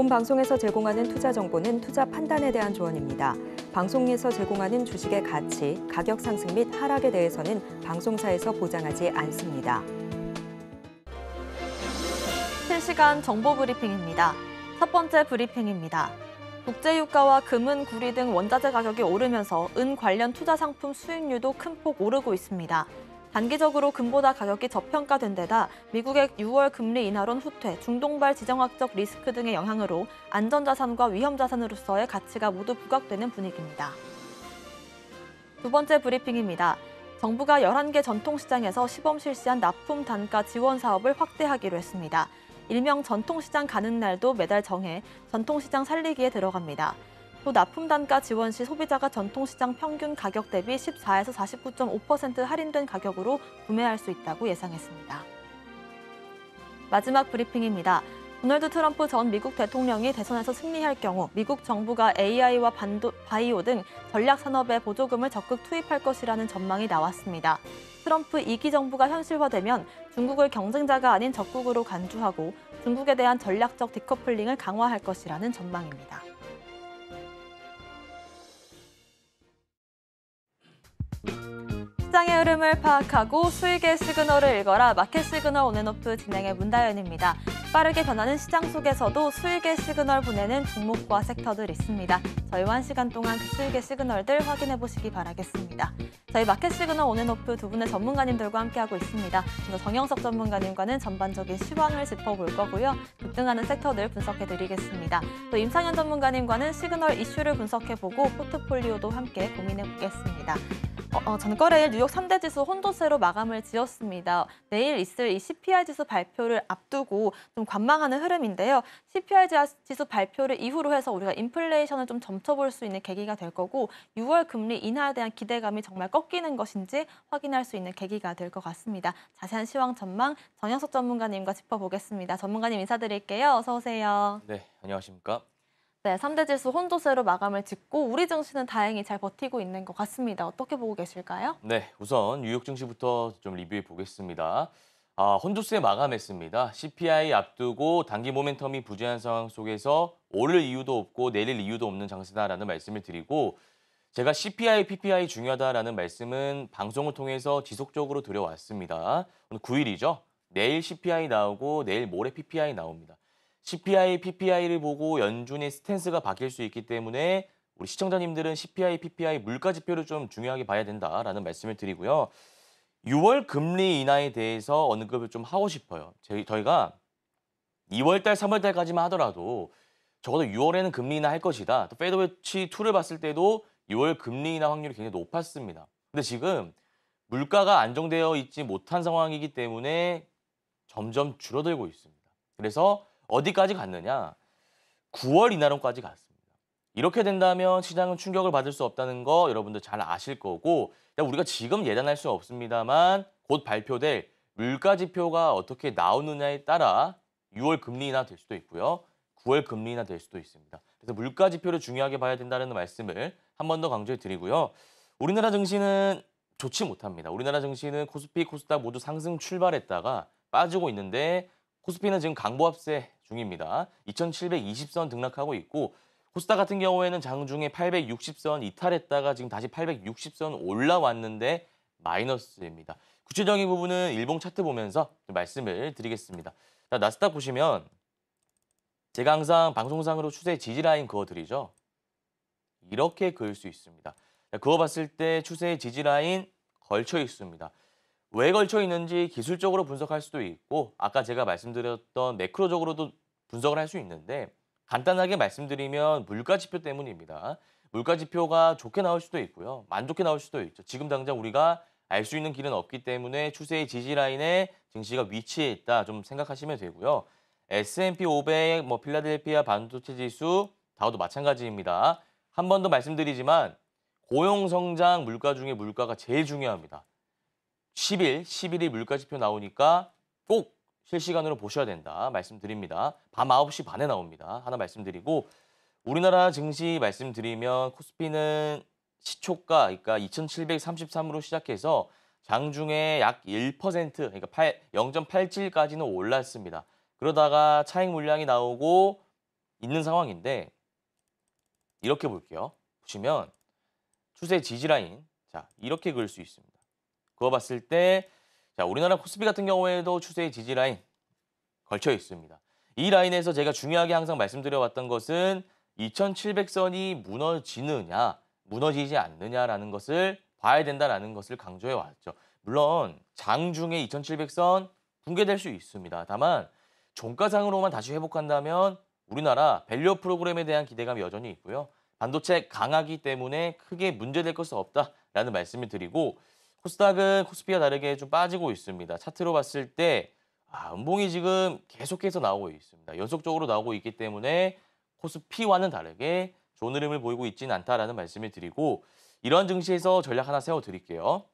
본 방송에서 제공하는 투자 정보는 투자 판단에 대한 조언입니다. 방송에서 제공하는 주식의 가치, 가격 상승 및 하락에 대해서는 방송사에서 보장하지 않습니다. 실시간 정보 브리핑입니다. 첫 번째 브리핑입니다. 국제유가와 금은, 구리 등 원자재 가격이 오르면서 은 관련 투자 상품 수익률도 큰 폭 오르고 있습니다. 단기적으로 금보다 가격이 저평가된 데다 미국의 6월 금리 인하론 후퇴, 중동발 지정학적 리스크 등의 영향으로 안전자산과 위험자산으로서의 가치가 모두 부각되는 분위기입니다. 두 번째 브리핑입니다. 정부가 11개 전통시장에서 시범 실시한 납품 단가 지원 사업을 확대하기로 했습니다. 일명 전통시장 가는 날도 매달 정해 전통시장 살리기에 들어갑니다. 또 납품 단가 지원 시 소비자가 전통시장 평균 가격 대비 14에서 49.5% 할인된 가격으로 구매할 수 있다고 예상했습니다. 마지막 브리핑입니다. 도널드 트럼프 전 미국 대통령이 대선에서 승리할 경우 미국 정부가 AI와 반도, 바이오 등 전략 산업에 보조금을 적극 투입할 것이라는 전망이 나왔습니다. 트럼프 2기 정부가 현실화되면 중국을 경쟁자가 아닌 적국으로 간주하고 중국에 대한 전략적 디커플링을 강화할 것이라는 전망입니다. 시장의 흐름을 파악하고 수익의 시그널을 읽어라 마켓 시그널 온앤오프 진행의 문다연입니다. 빠르게 변하는 시장 속에서도 수익의 시그널 보내는 종목과 섹터들 있습니다. 저희와 한 시간 동안 그 수익의 시그널들 확인해 보시기 바라겠습니다. 저희 마켓 시그널 온앤오프 두 분의 전문가님들과 함께하고 있습니다. 정영석 전문가님과는 전반적인 시황을 짚어볼 거고요. 급등하는 섹터들 분석해 드리겠습니다. 또 임상현 전문가님과는 시그널 이슈를 분석해 보고 포트폴리오도 함께 고민해 보겠습니다. 어, 전거래일 어, 뉴욕 3대 지수 혼조세로 마감을 지었습니다. 내일 있을 이 CPI 지수 발표를 앞두고 좀 관망하는 흐름인데요. CPI 지수 발표를 이후로 해서 우리가 인플레이션을 좀 점쳐볼 수 있는 계기가 될 거고 6월 금리 인하에 대한 기대감이 정말 꺾이는 것인지 확인할 수 있는 계기가 될 것 같습니다. 자세한 시황 전망 정영석 전문가님과 짚어보겠습니다. 전문가님 인사드릴게요. 어서 오세요. 네, 안녕하십니까. 네, 3대 지수 혼조세로 마감을 짓고 우리 증시는 다행히 잘 버티고 있는 것 같습니다. 어떻게 보고 계실까요? 네, 우선 뉴욕 증시부터 좀 리뷰해 보겠습니다. 아, 혼조세 마감했습니다. CPI 앞두고 단기 모멘텀이 부재한 상황 속에서 오를 이유도 없고 내릴 이유도 없는 장세다라는 말씀을 드리고 제가 CPI, PPI 중요하다라는 말씀은 방송을 통해서 지속적으로 드려왔습니다. 오늘 9일이죠. 내일 CPI 나오고 내일 모레 PPI 나옵니다. CPI, PPI를 보고 연준의 스탠스가 바뀔 수 있기 때문에 우리 시청자님들은 CPI, PPI 물가 지표를 좀 중요하게 봐야 된다라는 말씀을 드리고요. 6월 금리 인하에 대해서 언급을 좀 하고 싶어요. 저희, 가 2월달, 3월달까지만 하더라도 적어도 6월에는 금리 인하 할 것이다. 또페더워치 2를 봤을 때도 6월 금리 인하 확률이 굉장히 높았습니다. 근데 지금 물가가 안정되어 있지 못한 상황이기 때문에 점점 줄어들고 있습니다. 그래서 어디까지 갔느냐? 9월 이나론까지 갔습니다. 이렇게 된다면 시장은 충격을 받을 수 없다는 거 여러분들 잘 아실 거고 우리가 지금 예단할 수 없습니다만 곧 발표될 물가 지표가 어떻게 나오느냐에 따라 6월 금리나 될 수도 있고요. 9월 금리나 될 수도 있습니다. 그래서 물가 지표를 중요하게 봐야 된다는 말씀을 한 번 더 강조해 드리고요. 우리나라 증시는 좋지 못합니다. 우리나라 증시는 코스피, 코스닥 모두 상승 출발했다가 빠지고 있는데 코스피는 지금 강보합세 중입니다. 2,720선 등락하고 있고 코스닥 같은 경우에는 장중에 860선 이탈했다가 지금 다시 860선 올라왔는데 마이너스입니다. 구체적인 부분은 일봉 차트 보면서 말씀을 드리겠습니다. 자, 나스닥 보시면 제가 항상 방송상으로 추세 지지라인 그어드리죠. 이렇게 그을 수 있습니다. 그어봤을 때 추세 지지라인 걸쳐 있습니다. 왜 걸쳐 있는지 기술적으로 분석할 수도 있고 아까 제가 말씀드렸던 매크로적으로도 분석을 할 수 있는데 간단하게 말씀드리면 물가 지표 때문입니다. 물가 지표가 좋게 나올 수도 있고요. 만 좋게 나올 수도 있죠. 지금 당장 우리가 알 수 있는 길은 없기 때문에 추세의 지지 라인에 증시가 위치해 있다 좀 생각하시면 되고요. S&P 500, 뭐 필라델피아 반도체 지수, 다우도 마찬가지입니다. 한 번 더 말씀드리지만 고용 성장 물가 중에 물가가 제일 중요합니다. 10일, 11일 물가 지표 나오니까 꼭 실시간으로 보셔야 된다 말씀드립니다. 밤 9시 반에 나옵니다. 하나 말씀드리고 우리나라 증시 말씀드리면 코스피는 시초가 그러니까 2733으로 시작해서 장중에 약 1% 그러니까 0.87까지는 올랐습니다. 그러다가 차익 물량이 나오고 있는 상황인데 이렇게 볼게요. 보시면 추세 지지라인 자 이렇게 그을수 있습니다. 그거 봤을 때 자, 우리나라 코스피 같은 경우에도 추세의 지지 라인 걸쳐 있습니다. 이 라인에서 제가 중요하게 항상 말씀드려왔던 것은 2,700선이 무너지느냐, 무너지지 않느냐라는 것을 봐야 된다라는 것을 강조해 왔죠. 물론 장 중에 2,700선 붕괴될 수 있습니다. 다만 종가상으로만 다시 회복한다면 우리나라 밸류 프로그램에 대한 기대감이 여전히 있고요. 반도체 강하기 때문에 크게 문제될 것은 없다라는 말씀을 드리고 코스닥은 코스피가 다르게 좀 빠지고 있습니다. 차트로 봤을 때 아, 음봉이 지금 계속해서 나오고 있습니다. 연속적으로 나오고 있기 때문에 코스피와는 다르게 좋은 흐름을 보이고 있지는 않다라는 말씀을 드리고 이런 증시에서 전략 하나 세워드릴게요.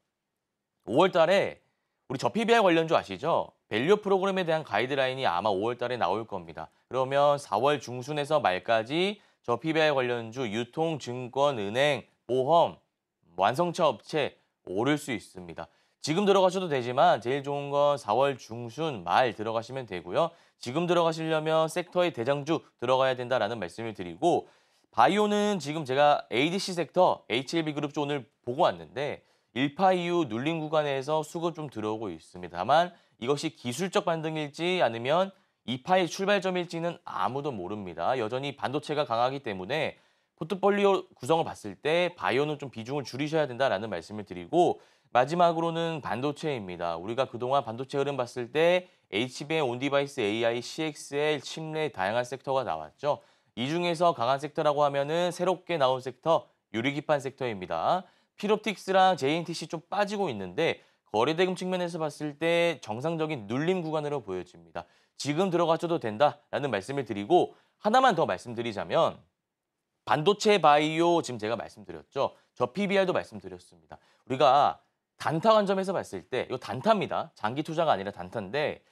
5월 달에 우리 저 PBR 관련주 아시죠? 밸류 프로그램에 대한 가이드라인이 아마 5월 달에 나올 겁니다. 그러면 4월 중순에서 말까지 저 PBR 관련주 유통, 증권, 은행, 보험, 완성차 업체 오를 수 있습니다. 지금 들어가셔도 되지만 제일 좋은 건 4월 중순 말 들어가시면 되고요. 지금 들어가시려면 섹터의 대장주 들어가야 된다라는 말씀을 드리고 바이오는 지금 제가 ADC 섹터 HLB그룹 쪽 오늘 보고 왔는데 1파 이후 눌린 구간에서 수급 좀 들어오고 있습니다. 다만 이것이 기술적 반등일지 아니면 2파의 출발점일지는 아무도 모릅니다. 여전히 반도체가 강하기 때문에 포트폴리오 구성을 봤을 때 바이오는 좀 비중을 줄이셔야 된다라는 말씀을 드리고 마지막으로는 반도체입니다. 우리가 그동안 반도체 흐름 봤을 때 HBM, 온디바이스, AI, CXL, 침례 다양한 섹터가 나왔죠. 이 중에서 강한 섹터라고 하면은 새롭게 나온 섹터 유리기판 섹터입니다. 피롭틱스랑 JNTC 좀 빠지고 있는데 거래대금 측면에서 봤을 때 정상적인 눌림 구간으로 보여집니다. 지금 들어가셔도 된다라는 말씀을 드리고 하나만 더 말씀드리자면 반도체 바이오 지금 제가 말씀드렸죠. 저 PBR도 말씀드렸습니다. 우리가 단타 관점에서 봤을 때 이거 단타입니다. 장기 투자가 아니라 단타인데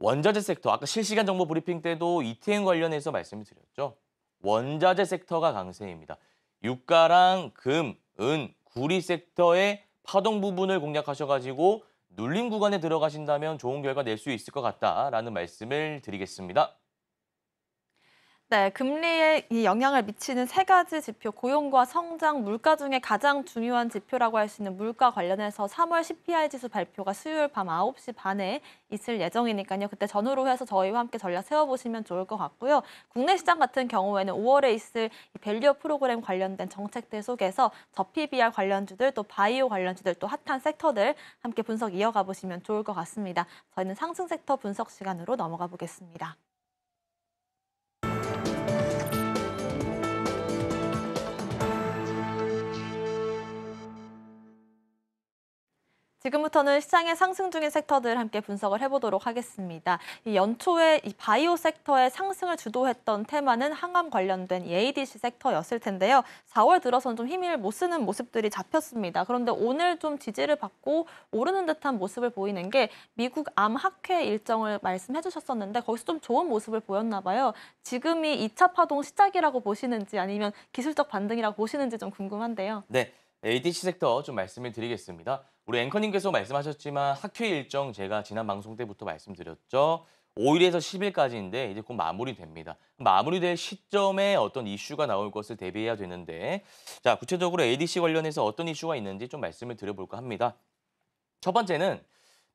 원자재 섹터 아까 실시간 정보 브리핑 때도 ETN 관련해서 말씀을 드렸죠. 원자재 섹터가 강세입니다. 유가랑 금, 은, 구리 섹터의 파동 부분을 공략하셔가지고 눌림 구간에 들어가신다면 좋은 결과 낼 수 있을 것 같다라는 말씀을 드리겠습니다. 네, 금리에 이 영향을 미치는 세 가지 지표, 고용과 성장, 물가 중에 가장 중요한 지표라고 할 수 있는 물가 관련해서 3월 CPI 지수 발표가 수요일 밤 9시 반에 있을 예정이니까요. 그때 전후로 해서 저희와 함께 전략 세워보시면 좋을 것 같고요. 국내 시장 같은 경우에는 5월에 있을 밸류어 프로그램 관련된 정책들 속에서 저 PBR 관련주들, 또 바이오 관련주들, 또 핫한 섹터들 함께 분석 이어가 보시면 좋을 것 같습니다. 저희는 상승 섹터 분석 시간으로 넘어가 보겠습니다. 지금부터는 시장의 상승 중인 섹터들 함께 분석을 해보도록 하겠습니다. 이 연초에 이 바이오 섹터의 상승을 주도했던 테마는 항암 관련된 EADC 섹터였을 텐데요. 4월 들어선 좀 힘을 못 쓰는 모습들이 잡혔습니다. 그런데 오늘 좀 지지를 받고 오르는 듯한 모습을 보이는 게 미국 암 학회 일정을 말씀해 주셨었는데 거기서 좀 좋은 모습을 보였나 봐요. 지금이 2차 파동 시작이라고 보시는지 아니면 기술적 반등이라고 보시는지 좀 궁금한데요. 네. ADC 섹터 좀 말씀을 드리겠습니다. 우리 앵커님께서 말씀하셨지만 학회 일정 제가 지난 방송 때부터 말씀드렸죠. 5일에서 10일까지인데 이제 곧 마무리됩니다. 마무리될 시점에 어떤 이슈가 나올 것을 대비해야 되는데 자 구체적으로 ADC 관련해서 어떤 이슈가 있는지 좀 말씀을 드려볼까 합니다. 첫 번째는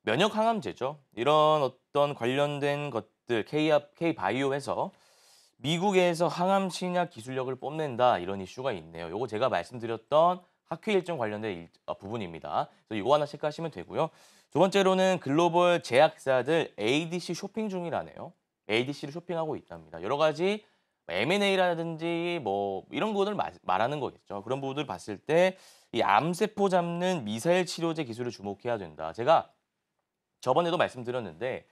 면역 항암제죠. 이런 어떤 관련된 것들 K, 바이오에서 미국에서 항암 신약 기술력을 뽐낸다 이런 이슈가 있네요. 요거 제가 말씀드렸던 학회 일정 관련된 일, 아, 부분입니다. 그래서 이거 하나 체크하시면 되고요. 두 번째로는 글로벌 제약사들 ADC 쇼핑 중이라네요. ADC를 쇼핑하고 있답니다. 여러 가지 뭐 M&A라든지 뭐 이런 부분을 마, 말하는 거겠죠. 그런 부분을 봤을 때 이 암세포 잡는 미사일 치료제 기술을 주목해야 된다. 제가 저번에도 말씀드렸는데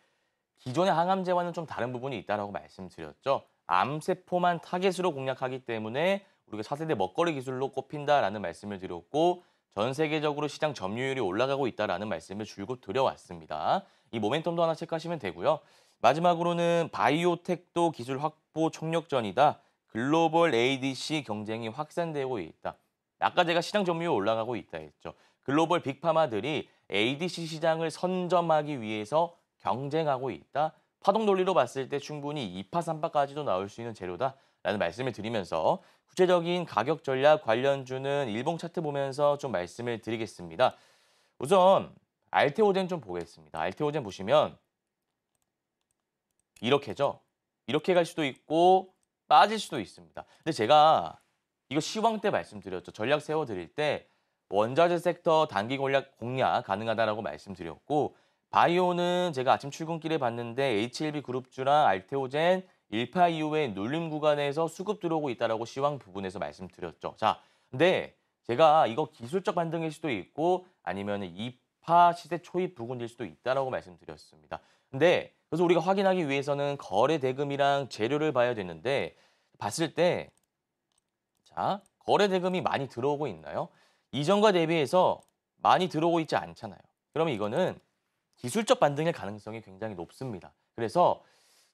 기존의 항암제와는 좀 다른 부분이 있다고 말씀드렸죠. 암세포만 타겟으로 공략하기 때문에 그리고 4세대 먹거리 기술로 꼽힌다라는 말씀을 드렸고 전 세계적으로 시장 점유율이 올라가고 있다라는 말씀을 줄곧 드려왔습니다. 이 모멘텀도 하나 체크하시면 되고요. 마지막으로는 바이오텍도 기술 확보 총력전이다. 글로벌 ADC 경쟁이 확산되고 있다. 아까 제가 시장 점유율 올라가고 있다 했죠. 글로벌 빅파마들이 ADC 시장을 선점하기 위해서 경쟁하고 있다. 파동 논리로 봤을 때 충분히 2파, 3파까지도 나올 수 있는 재료다. 라는 말씀을 드리면서 구체적인 가격 전략 관련주는 일봉 차트 보면서 좀 말씀을 드리겠습니다. 우선 알테오젠 좀 보겠습니다. 알테오젠 보시면 이렇게죠. 이렇게 갈 수도 있고 빠질 수도 있습니다. 근데 제가 이거 시황 때 말씀드렸죠. 전략 세워드릴 때 원자재 섹터 단기 공략, 공략 가능하다라고 말씀드렸고 바이오는 제가 아침 출근길에 봤는데 HLB 그룹주랑 알테오젠 1파 이후에 눌림 구간에서 수급 들어오고 있다라고 시황 부분에서 말씀드렸죠. 자, 근데 제가 이거 기술적 반등일 수도 있고 아니면 2파 시세 초입 부근일 수도 있다라고 말씀드렸습니다. 근데 그래서 우리가 확인하기 위해서는 거래 대금이랑 재료를 봐야 되는데 봤을 때 자, 거래 대금이 많이 들어오고 있나요? 이전과 대비해서 많이 들어오고 있지 않잖아요. 그러면 이거는 기술적 반등일 가능성이 굉장히 높습니다. 그래서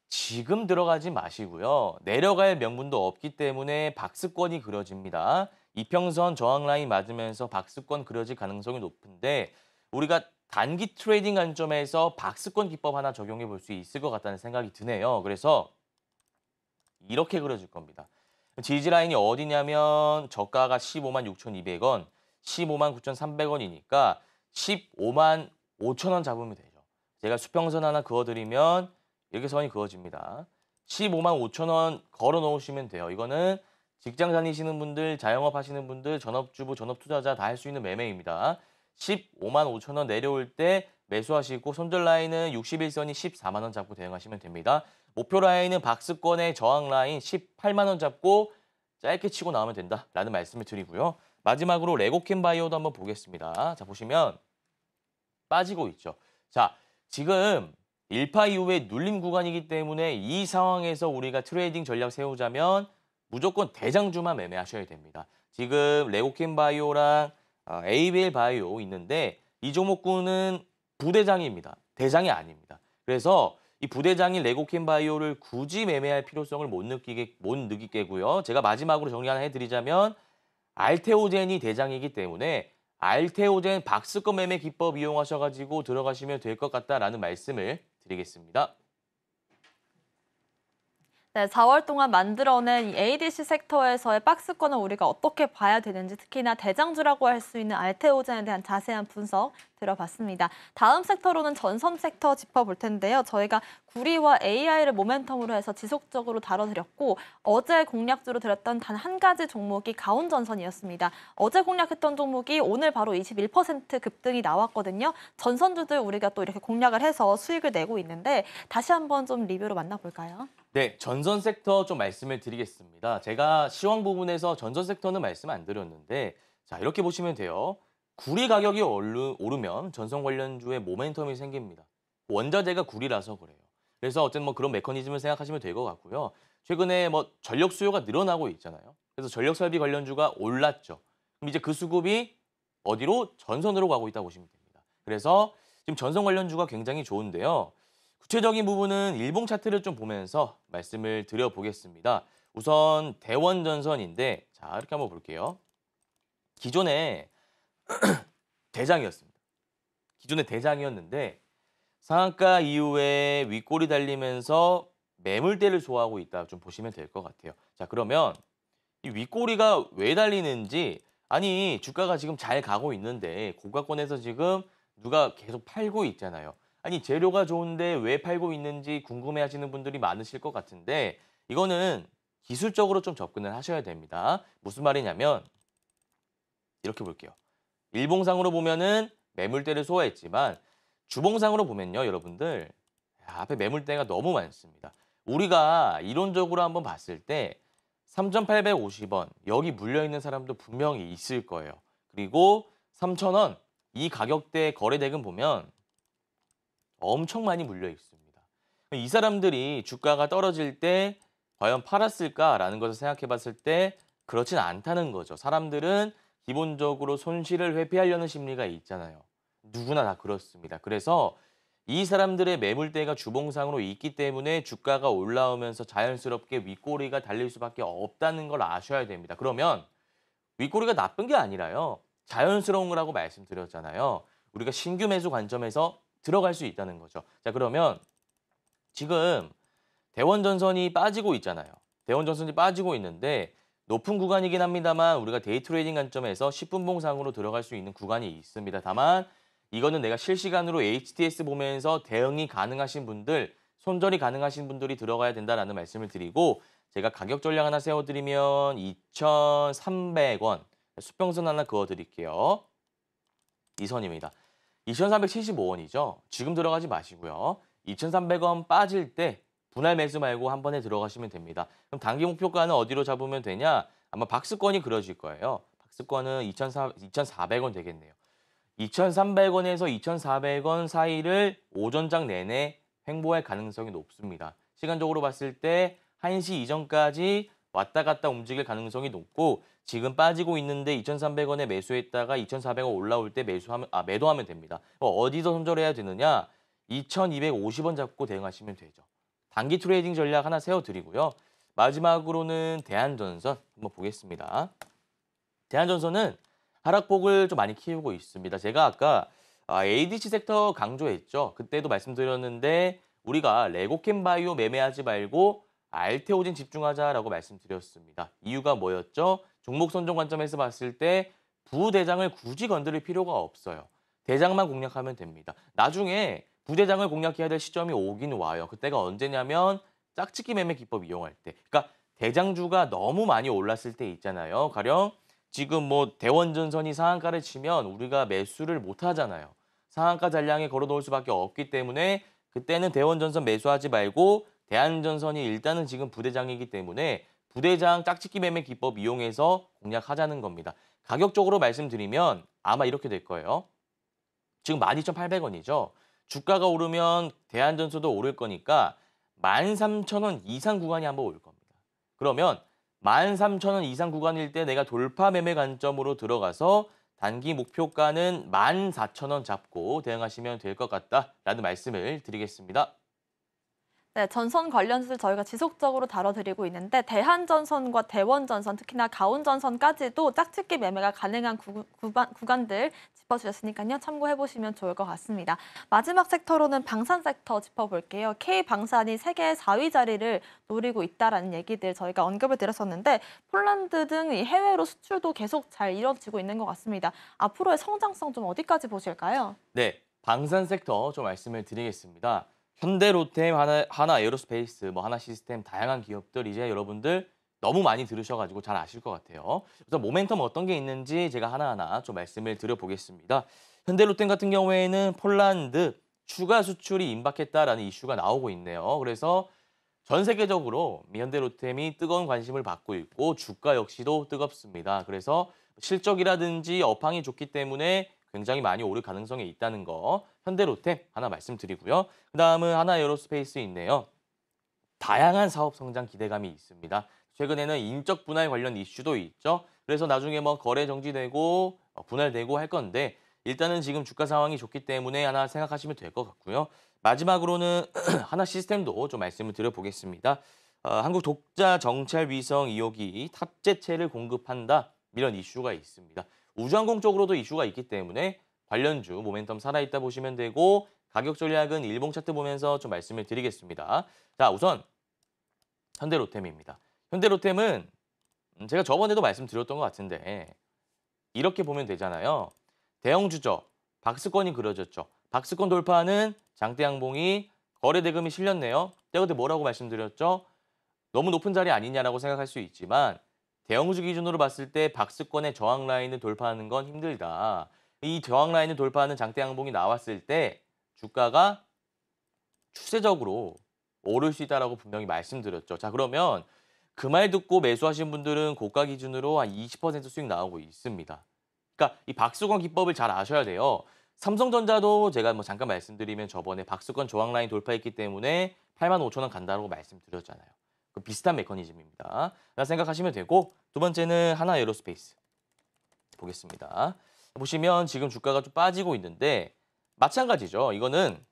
지금 들어가지 마시고요. 내려갈 명분도 없기 때문에 박스권이 그려집니다. 이평선 저항 라인 맞으면서 박스권 그려질 가능성이 높은데 우리가 단기 트레이딩 관점에서 박스권 기법 하나 적용해 볼 수 있을 것 같다는 생각이 드네요. 그래서 이렇게 그려질 겁니다. 지지 라인이 어디냐면 저가가 15만 6,200원, 15만 9,300원이니까 15만 5 0원 잡으면 되죠. 제가 수평선 하나 그어드리면 이렇게 선이 그어집니다. 15만 5천 원 걸어 놓으시면 돼요. 이거는 직장 다니시는 분들, 자영업 하시는 분들, 전업주부, 전업투자자 다 할 수 있는 매매입니다. 15만 5천 원 내려올 때 매수하시고 손절 라인은 61선이 14만 원 잡고 대응하시면 됩니다. 목표 라인은 박스권의 저항 라인 18만 원 잡고 짧게 치고 나오면 된다라는 말씀을 드리고요. 마지막으로 레고캠 바이오도 한번 보겠습니다. 자 보시면 빠지고 있죠. 자 지금 1파 이후에 눌림 구간이기 때문에 이 상황에서 우리가 트레이딩 전략 세우자면 무조건 대장주만 매매하셔야 됩니다. 지금 레고킨 바이오랑 어, 에이벨 바이오 있는데 이 종목군은 부대장입니다. 대장이 아닙니다. 그래서 이 부대장인 레고캠 바이오를 굳이 매매할 필요성을 못 느끼게 못 느끼게고요. 제가 마지막으로 정리 하나 해드리자면 알테오젠이 대장이기 때문에 알테오젠 박스권 매매 기법 이용하셔가지고 들어가시면 될 것 같다라는 말씀을 드리겠습니다. 네, 4월 동안 만들어낸 ADC 섹터에서의 박스권을 우리가 어떻게 봐야 되는지 특히나 대장주라고 할 수 있는 알테오젠에 대한 자세한 분석 들어봤습니다. 다음 섹터로는 전선 섹터 짚어볼 텐데요. 저희가 구리와 AI를 모멘텀으로 해서 지속적으로 다뤄드렸고 어제 공략주로 드렸던단 한 가지 종목이 가온전선이었습니다. 어제 공략했던 종목이 오늘 바로 21% 급등이 나왔거든요. 전선주들 우리가 또 이렇게 공략을 해서 수익을 내고 있는데 다시 한번 좀 리뷰로 만나볼까요? 네, 전선 섹터 좀 말씀을 드리겠습니다. 제가 시황 부분에서 전선 섹터는 말씀 안 드렸는데 자 이렇게 보시면 돼요. 구리 가격이 오르면 전선 관련주의 모멘텀이 생깁니다. 원자재가 구리라서 그래요. 그래서 어쨌든 뭐 그런 메커니즘을 생각하시면 될 것 같고요. 최근에 뭐 전력 수요가 늘어나고 있잖아요. 그래서 전력 설비 관련주가 올랐죠. 그럼 이제 그 수급이 어디로 전선으로 가고 있다고 보시면 됩니다. 그래서 지금 전선 관련주가 굉장히 좋은데요. 구체적인 부분은 일봉 차트를 좀 보면서 말씀을 드려보겠습니다. 우선 대원 전선인데 자 이렇게 한번 볼게요. 기존에 대장이었습니다. 기존의 대장이었는데 상한가 이후에 윗골이 달리면서 매물대를 소화하고 있다 좀 보시면 될 것 같아요. 자 그러면 이윗골이가왜 달리는지 아니 주가가 지금 잘 가고 있는데 고가권에서 지금 누가 계속 팔고 있잖아요. 아니 재료가 좋은데 왜 팔고 있는지 궁금해하시는 분들이 많으실 것 같은데 이거는 기술적으로 좀 접근을 하셔야 됩니다. 무슨 말이냐면 이렇게 볼게요. 일봉상으로 보면은 매물대를 소화했지만 주봉상으로 보면요, 여러분들 앞에 매물대가 너무 많습니다. 우리가 이론적으로 한번 봤을 때 3,850원 여기 물려있는 사람도 분명히 있을 거예요. 그리고 3,000원 이 가격대 거래대금 보면 엄청 많이 물려 있습니다. 이 사람들이 주가가 떨어질 때 과연 팔았을까라는 것을 생각해 봤을 때 그렇진 않다는 거죠. 사람들은 기본적으로 손실을 회피하려는 심리가 있잖아요. 누구나 다 그렇습니다. 그래서 이 사람들의 매물대가 주봉상으로 있기 때문에 주가가 올라오면서 자연스럽게 윗꼬리가 달릴 수밖에 없다는 걸 아셔야 됩니다. 그러면 윗꼬리가 나쁜 게 아니라요. 자연스러운 거라고 말씀드렸잖아요. 우리가 신규 매수 관점에서 들어갈 수 있다는 거죠. 자, 그러면 지금 대원전선이 빠지고 있잖아요. 대원전선이 빠지고 있는데 높은 구간이긴 합니다만 우리가 데이 트레이딩 관점에서 10분 봉상으로 들어갈 수 있는 구간이 있습니다. 다만 이거는 내가 실시간으로 HTS 보면서 대응이 가능하신 분들, 손절이 가능하신 분들이 들어가야 된다라는 말씀을 드리고 제가 가격 전략 하나 세워드리면 2,300원 수평선 하나 그어드릴게요. 이 선입니다. 2,375원이죠. 지금 들어가지 마시고요. 2,300원 빠질 때 분할 매수 말고 한 번에 들어가시면 됩니다. 그럼 단기 목표가는 어디로 잡으면 되냐? 아마 박스권이 그려질 거예요. 박스권은 2,400, 원 되겠네요. 2,300원에서 2,400원 사이를 오전장 내내 횡보할 가능성이 높습니다. 시간적으로 봤을 때 1시 이전까지 왔다 갔다 움직일 가능성이 높고 지금 빠지고 있는데 2,300원에 매수했다가 2,400원 올라올 때 매수하면 아 매도하면 됩니다. 어디서 손절해야 되느냐? 2,250원 잡고 대응하시면 되죠. 단기 트레이딩 전략 하나 세워드리고요. 마지막으로는 대한전선 한번 보겠습니다. 대한전선은 하락폭을 좀 많이 키우고 있습니다. 제가 아까 아, ADC 섹터 강조했죠. 그때도 말씀드렸는데 우리가 레고캠 바이오 매매하지 말고 알테오진 집중하자라고 말씀드렸습니다. 이유가 뭐였죠? 종목 선정 관점에서 봤을 때 부대장을 굳이 건드릴 필요가 없어요. 대장만 공략하면 됩니다. 나중에 부대장을 공략해야 될 시점이 오긴 와요. 그때가 언제냐면 짝짓기 매매 기법 이용할 때. 그러니까 대장주가 너무 많이 올랐을 때 있잖아요. 가령 지금 뭐 대원전선이 상한가를 치면 우리가 매수를 못 하잖아요. 상한가 잔량에 걸어놓을 수밖에 없기 때문에 그때는 대원전선 매수하지 말고 대한전선이 일단은 지금 부대장이기 때문에 부대장 짝짓기 매매 기법 이용해서 공략하자는 겁니다. 가격적으로 말씀드리면 아마 이렇게 될 거예요. 지금 12,800원이죠. 주가가 오르면 대한전소도 오를 거니까 13,000원 이상 구간이 한번 올 겁니다. 그러면 13,000원 이상 구간일 때 내가 돌파 매매 관점으로 들어가서 단기 목표가는 14,000원 잡고 대응하시면 될 것 같다라는 말씀을 드리겠습니다. 네, 전선 관련해서 저희가 지속적으로 다뤄드리고 있는데 대한전선과 대원전선, 특히나 가온전선까지도 짝짓기 매매가 가능한 구, 구간, 들 짚어주셨으니까요. 참고해보시면 좋을 것 같습니다. 마지막 섹터로는 방산 섹터 짚어볼게요. K방산이 세계 4위 자리를 노리고 있다는 얘기들 저희가 언급을 드렸었는데 폴란드 등 해외로 수출도 계속 잘 이뤄지고 있는 것 같습니다. 앞으로의 성장성 좀 어디까지 보실까요? 네, 방산 섹터 좀 말씀을 드리겠습니다. 현대로템, 하나, 하나 에어로스페이스, 뭐 하나 시스템 다양한 기업들 이제 여러분들 너무 많이 들으셔가지고 잘 아실 것 같아요. 그래서 모멘텀 어떤 게 있는지 제가 하나하나 좀 말씀을 드려보겠습니다. 현대로템 같은 경우에는 폴란드 추가 수출이 임박했다라는 이슈가 나오고 있네요. 그래서 전 세계적으로 현대로템이 뜨거운 관심을 받고 있고 주가 역시도 뜨겁습니다. 그래서 실적이라든지 업황이 좋기 때문에 굉장히 많이 오를 가능성이 있다는 거 현대로템 하나 말씀드리고요. 그 다음은 하나 에어로스페이스 있네요. 다양한 사업 성장 기대감이 있습니다. 최근에는 인적 분할 관련 이슈도 있죠. 그래서 나중에 뭐 거래 정지되고 어, 분할되고 할 건데 일단은 지금 주가 상황이 좋기 때문에 하나 생각하시면 될 것 같고요. 마지막으로는 하나 시스템도 좀 말씀을 드려보겠습니다. 어, 한국 독자 정찰 위성 2호기 탑재체를 공급한다 이런 이슈가 있습니다. 우주항공 쪽으로도 이슈가 있기 때문에 관련주 모멘텀 살아있다 보시면 되고 가격 전략은 일봉 차트 보면서 좀 말씀을 드리겠습니다. 자 우선 현대로템입니다. 현대로템은 제가 저번에도 말씀드렸던 것 같은데 이렇게 보면 되잖아요. 대형주죠. 박스권이 그려졌죠. 박스권 돌파하는 장대양봉이 거래대금이 실렸네요. 내가 그때 뭐라고 말씀드렸죠? 너무 높은 자리 아니냐라고 생각할 수 있지만 대형주 기준으로 봤을 때 박스권의 저항 라인을 돌파하는 건 힘들다. 이 저항 라인을 돌파하는 장대 양봉이 나왔을 때 주가가 추세적으로 오를 수 있다라고 분명히 말씀드렸죠. 자, 그러면 그 말 듣고 매수하신 분들은 고가 기준으로 한 20% 수익 나오고 있습니다. 그러니까 이 박수건 기법을 잘 아셔야 돼요. 삼성전자도 제가 뭐 잠깐 말씀드리면 저번에 박수건 저항 라인 돌파했기 때문에 8만 5천 원 간다라고 말씀드렸잖아요. 그 비슷한 메커니즘입니다. 라 생각하시면 되고 두 번째는 하나 에어로스페이스 보겠습니다. 보시면 지금 주가가 좀 빠지고 있는데 마찬가지죠. 이거는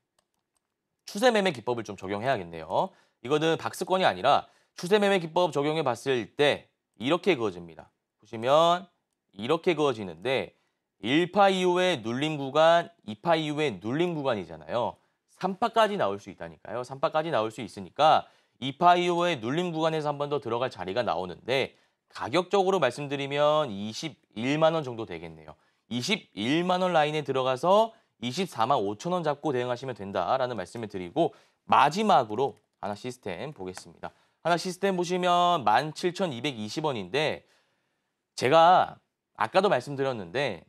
추세 매매 기법을 좀 적용해야겠네요. 이거는 박스권이 아니라 추세 매매 기법 적용해 봤을 때 이렇게 그어집니다. 보시면 이렇게 그어지는데 1파 이후에 눌림 구간, 2파 이후에 눌림 구간이잖아요. 3파까지 나올 수 있다니까요. 3파까지 나올 수 있으니까 2파 이후에 눌림 구간에서 한 번 더 들어갈 자리가 나오는데 가격적으로 말씀드리면 21만 원 정도 되겠네요. 21만 원 라인에 들어가서 24만 5천 원 잡고 대응하시면 된다라는 말씀을 드리고 마지막으로 하나 시스템 보겠습니다. 하나 시스템 보시면 17,220원인데 제가 아까도 말씀드렸는데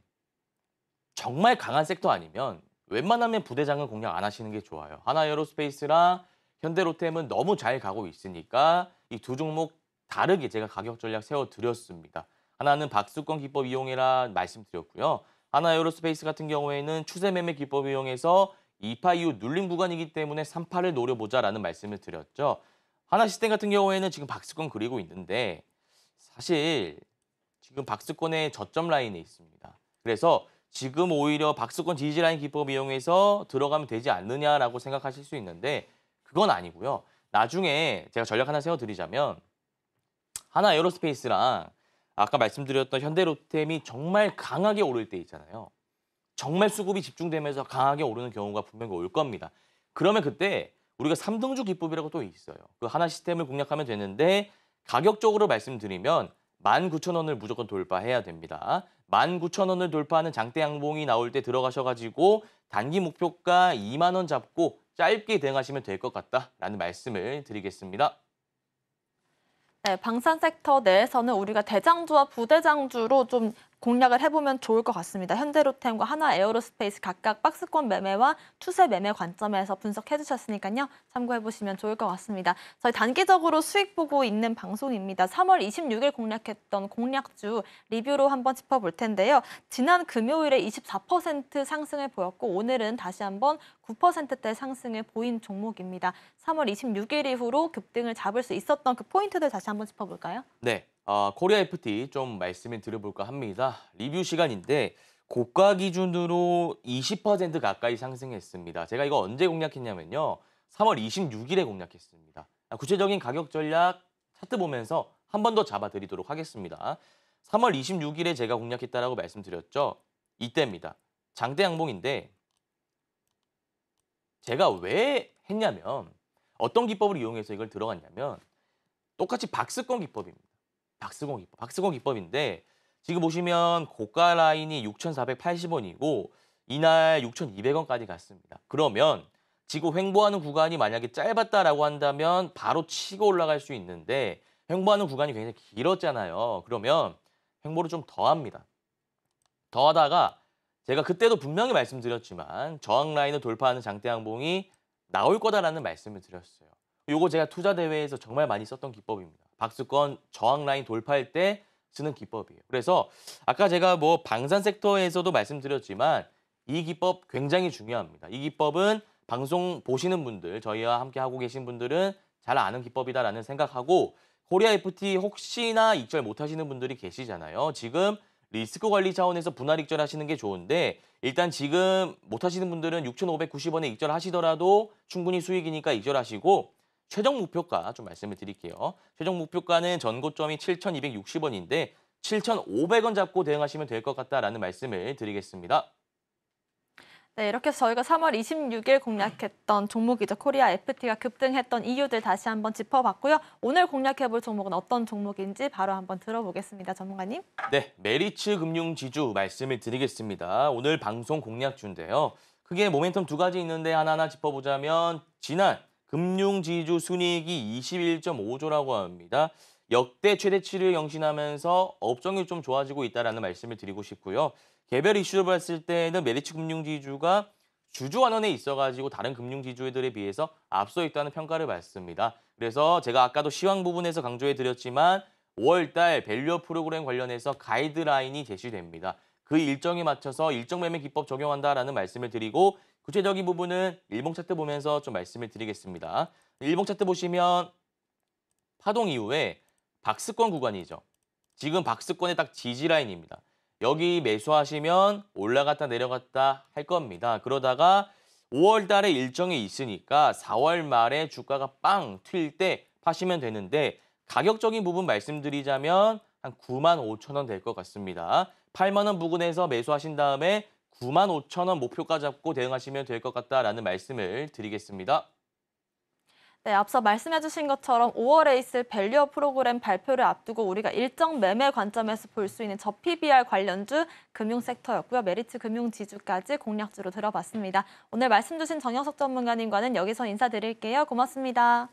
정말 강한 섹터 아니면 웬만하면 부대장은 공략 안 하시는 게 좋아요. 하나 에어로스페이스랑 현대로템은 너무 잘 가고 있으니까 이 두 종목 다르게 제가 가격 전략 세워드렸습니다. 하나는 박수권 기법 이용해라 말씀드렸고요. 하나 에어로스페이스 같은 경우에는 추세 매매 기법 이용해서 2파 이후 눌림 구간이기 때문에 3파를 노려보자라는 말씀을 드렸죠. 하나 시스템 같은 경우에는 지금 박수권 그리고 있는데 사실 지금 박수권의 저점 라인에 있습니다. 그래서 지금 오히려 박수권 지지 라인 기법 이용해서 들어가면 되지 않느냐라고 생각하실 수 있는데 그건 아니고요. 나중에 제가 전략 하나 세워드리자면 하나 에어로스페이스랑 아까 말씀드렸던 현대로템이 정말 강하게 오를 때 있잖아요. 정말 수급이 집중되면서 강하게 오르는 경우가 분명히 올 겁니다. 그러면 그때 우리가 3등주 기법이라고 또 있어요. 그 하나 시스템을 공략하면 되는데 가격적으로 말씀드리면 19,000원을 무조건 돌파해야 됩니다. 19,000원을 돌파하는 장대 양봉이 나올 때 들어가셔가지고 단기 목표가 2만 원 잡고 짧게 대응하시면 될 것 같다라는 말씀을 드리겠습니다. 네, 방산 섹터 내에서는 우리가 대장주와 부대장주로 좀 공략을 해보면 좋을 것 같습니다. 현대로템과 하나 에어로스페이스 각각 박스권 매매와 투세 매매 관점에서 분석해 주셨으니까요. 참고해 보시면 좋을 것 같습니다. 저희 단기적으로 수익 보고 있는 방송입니다. 3월 26일 공략했던 공략주 리뷰로 한번 짚어볼 텐데요. 지난 금요일에 24% 상승을 보였고 오늘은 다시 한번 9%대 상승을 보인 종목입니다. 3월 26일 이후로 급등을 잡을 수 있었던 그 포인트들 다시 한번 짚어볼까요? 네. 아, 코리아 FT 좀 말씀을 드려볼까 합니다. 리뷰 시간인데 고가 기준으로 20% 가까이 상승했습니다. 제가 이거 언제 공략했냐면요. 3월 26일에 공략했습니다. 아, 구체적인 가격 전략 차트 보면서 한 번 더 잡아드리도록 하겠습니다. 3월 26일에 제가 공략했다라고 말씀드렸죠. 이때입니다. 장대 양봉인데 제가 왜 했냐면 어떤 기법을 이용해서 이걸 들어갔냐면 똑같이 박스권 기법입니다. 박스공 기법. 박스공 기법인데 지금 보시면 고가 라인이 6,480원이고 이날 6,200원까지 갔습니다. 그러면 지구 횡보하는 구간이 만약에 짧았다라고 한다면 바로 치고 올라갈 수 있는데 횡보하는 구간이 굉장히 길었잖아요. 그러면 횡보를 좀 더합니다. 더하다가 제가 그때도 분명히 말씀드렸지만 저항 라인을 돌파하는 장대 항봉이 나올 거다라는 말씀을 드렸어요. 요거 제가 투자 대회에서 정말 많이 썼던 기법입니다. 박수권 저항 라인 돌파할 때 쓰는 기법이에요. 그래서 아까 제가 뭐 방산 섹터에서도 말씀드렸지만 이 기법 굉장히 중요합니다. 이 기법은 방송 보시는 분들, 저희와 함께 하고 계신 분들은 잘 아는 기법이다라는 생각하고 코리아 FT 혹시나 익절 못하시는 분들이 계시잖아요. 지금 리스크 관리 차원에서 분할 익절하시는 게 좋은데 일단 지금 못하시는 분들은 6,590원에 익절하시더라도 충분히 수익이니까 익절하시고 최종 목표가 좀 말씀을 드릴게요. 최종 목표가는 전고점이 7,260원인데 7,500원 잡고 대응하시면 될 것 같다라는 말씀을 드리겠습니다. 네, 이렇게 해서 저희가 3월 26일 공략했던 종목이죠. 코리아 FT가 급등했던 이유들 다시 한번 짚어봤고요. 오늘 공략해볼 종목은 어떤 종목인지 바로 한번 들어보겠습니다. 전문가님. 네, 메리츠 금융지주 말씀을 드리겠습니다. 오늘 방송 공략주인데요. 크게 모멘텀 두 가지 있는데 하나하나 짚어보자면 지난 금융지주 순이익이 21.5조라고 합니다. 역대 최대치를 영신하면서 업종이 좀 좋아지고 있다라는 말씀을 드리고 싶고요. 개별 이슈로 봤을 때는 메리츠 금융지주가 주주 환원에 있어가지고 다른 금융지주들에 비해서 앞서 있다는 평가를 받습니다. 그래서 제가 아까도 시황 부분에서 강조해드렸지만 5월달 밸류업 프로그램 관련해서 가이드라인이 제시됩니다. 그 일정에 맞춰서 일정 매매 기법 적용한다라는 말씀을 드리고 구체적인 부분은 일봉 차트 보면서 좀 말씀을 드리겠습니다. 일봉 차트 보시면 파동 이후에 박스권 구간이죠. 지금 박스권에 딱 지지 라인입니다. 여기 매수하시면 올라갔다 내려갔다 할 겁니다. 그러다가 5월 달에 일정이 있으니까 4월 말에 주가가 빵 튈 때 파시면 되는데 가격적인 부분 말씀드리자면 한 9만 5천 원될 것 같습니다. 8만 원 부근에서 매수하신 다음에 9만 5천 원 목표가 잡고 대응하시면 될 것 같다라는 말씀을 드리겠습니다. 네, 앞서 말씀해주신 것처럼 5월에 있을 밸류업 프로그램 발표를 앞두고 우리가 일정 매매 관점에서 볼 수 있는 저 PBR 관련주 금융섹터였고요. 메리츠 금융지주까지 공략주로 들어봤습니다. 오늘 말씀 주신 정영석 전문가님과는 여기서 인사드릴게요. 고맙습니다.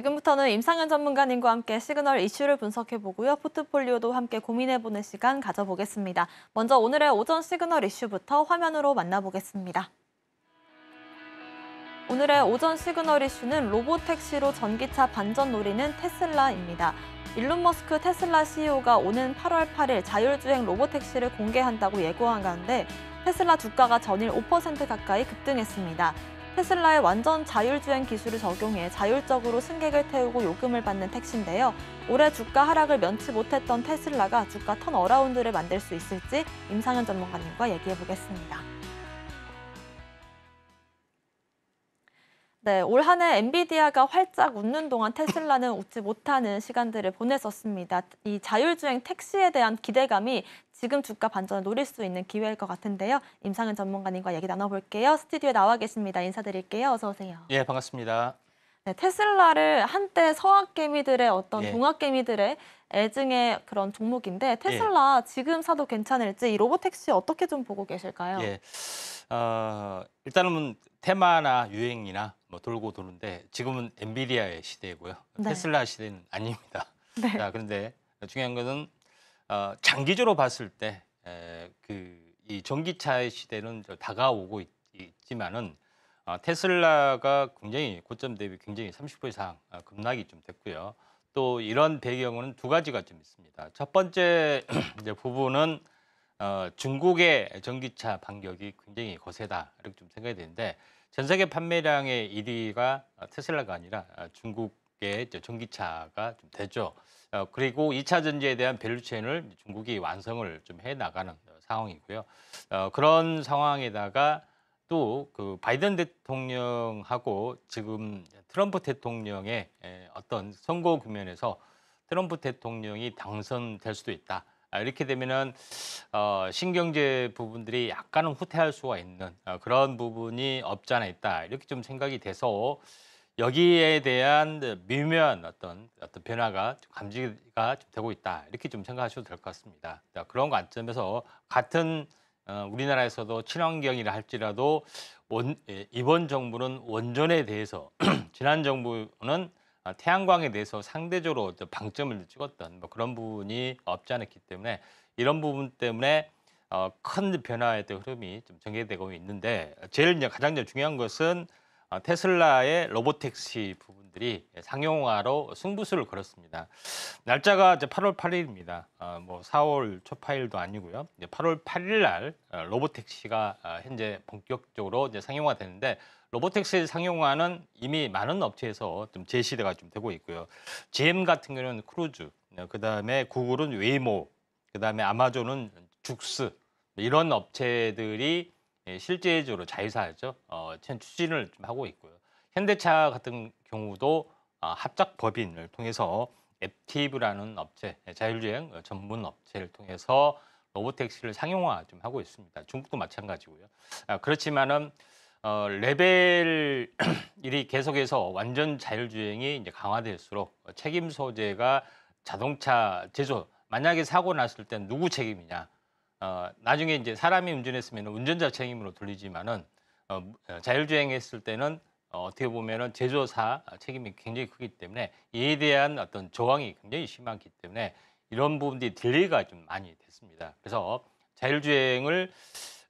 지금부터는 임상현 전문가님과 함께 시그널 이슈를 분석해보고요. 포트폴리오도 함께 고민해보는 시간 가져보겠습니다. 먼저 오늘의 오전 시그널 이슈부터 화면으로 만나보겠습니다. 오늘의 오전 시그널 이슈는 로봇 택시로 전기차 반전 노리는 테슬라입니다. 일론 머스크 테슬라 CEO가 오는 8월 8일 자율주행 로봇 택시를 공개한다고 예고한 가운데 테슬라 주가가 전일 5% 가까이 급등했습니다. 테슬라의 완전 자율주행 기술을 적용해 자율적으로 승객을 태우고 요금을 받는 택시인데요. 올해 주가 하락을 면치 못했던 테슬라가 주가 턴 어라운드를 만들 수 있을지 임상현 전문가님과 얘기해 보겠습니다. 네, 올한해 엔비디아가 활짝 웃는 동안 테슬라는 웃지 못하는 시간들을 보냈었습니다. 이 자율주행 택시에 대한 기대감이 지금 주가 반전을 노릴 수 있는 기회일 것 같은데요. 임상은 전문가님과 얘기 나눠볼게요. 스튜디오에 나와 계십니다. 인사드릴게요. 어서 오세요. 예, 반갑습니다. 네, 테슬라를 한때 서학개미들의 어떤 예. 동학개미들의 애증의 그런 종목인데 예. 테슬라 예. 지금 사도 괜찮을지 이 로보택시 어떻게 좀 보고 계실까요? 예. 어, 일단은 테마나 유행이나 뭐 돌고 도는데 지금은 엔비디아의 시대이고요. 네. 테슬라 시대는 아닙니다. 네. 자, 그런데 중요한 것은 어, 장기적으로 봤을 때 그 이 전기차의 시대는 다가오고 있, 지만은 어, 테슬라가 굉장히 고점 대비 굉장히 30% 이상 어, 급락이 좀 됐고요. 또 이런 배경은 두 가지가 좀 있습니다. 첫 번째 이제 부분은 어, 중국의 전기차 반격이 굉장히 거세다 이렇게 좀 생각이 되는데 전 세계 판매량의 1위가 어, 테슬라가 아니라 어, 중국 게이게 전기차가 좀 되죠. 어, 그리고 2차 전지에 대한 밸류체인을 중국이 완성을 좀 해 나가는 상황이고요. 어, 그런 상황에다가 또 그 바이든 대통령하고 지금 트럼프 대통령의 어떤 선거 국면에서 트럼프 대통령이 당선될 수도 있다. 아, 이렇게 되면은 어, 신경제 부분들이 약간은 후퇴할 수가 있는 어, 그런 부분이 없지 않아 있다 이렇게 좀 생각이 돼서 여기에 대한 미묘한 어떤 어떤 변화가 감지가 좀 되고 있다 이렇게 좀 생각하셔도 될 것 같습니다. 그런 관점에서 같은 어, 우리나라에서도 친환경이라 할지라도 원, 예, 이번 정부는 원전에 대해서 지난 정부는 태양광에 대해서 상대적으로 방점을 찍었던 뭐 그런 부분이 없지 않았기 때문에 이런 부분 때문에 어, 큰 변화의 흐름이 좀 전개되고 있는데 제일 가장 중요한 것은 아, 테슬라의 로보 택시 부분들이 상용화로 승부수를 걸었습니다. 날짜가 이제 8월 8일입니다. 아, 뭐 4월 초파일도 아니고요. 이제 8월 8일 날로보 어, 택시가 아, 현재 본격적으로 이제 상용화되는데 로보 택시 상용화는 이미 많은 업체에서 좀 제시대가 좀 되고 있고요. GM 같은 경우는 크루즈, 어, 그 다음에 구글은 웨이모, 그 다음에 아마존은 죽스 이런 업체들이 예, 실제적으로 자회사죠. 어, 추진을 하고 있고요. 현대차 같은 경우도 어, 합작 법인을 통해서 앱티브라는 업체, 예, 자율주행 전문 업체를 통해서 로보택시를 상용화 좀 하고 있습니다. 중국도 마찬가지고요. 아, 그렇지만은 어, 레벨 이 계속해서 완전 자율주행이 이제 강화될수록 책임 소재가 자동차 제조 만약에 사고 났을 땐 누구 책임이냐 어, 나중에 이제 사람이 운전했으면 운전자 책임으로 돌리지만은 어, 어, 자율주행했을 때는 어, 어떻게 보면은 제조사 책임이 굉장히 크기 때문에 이에 대한 어떤 저항이 굉장히 심하기 때문에 이런 부분들이 딜레이가 좀 많이 됐습니다. 그래서 자율주행을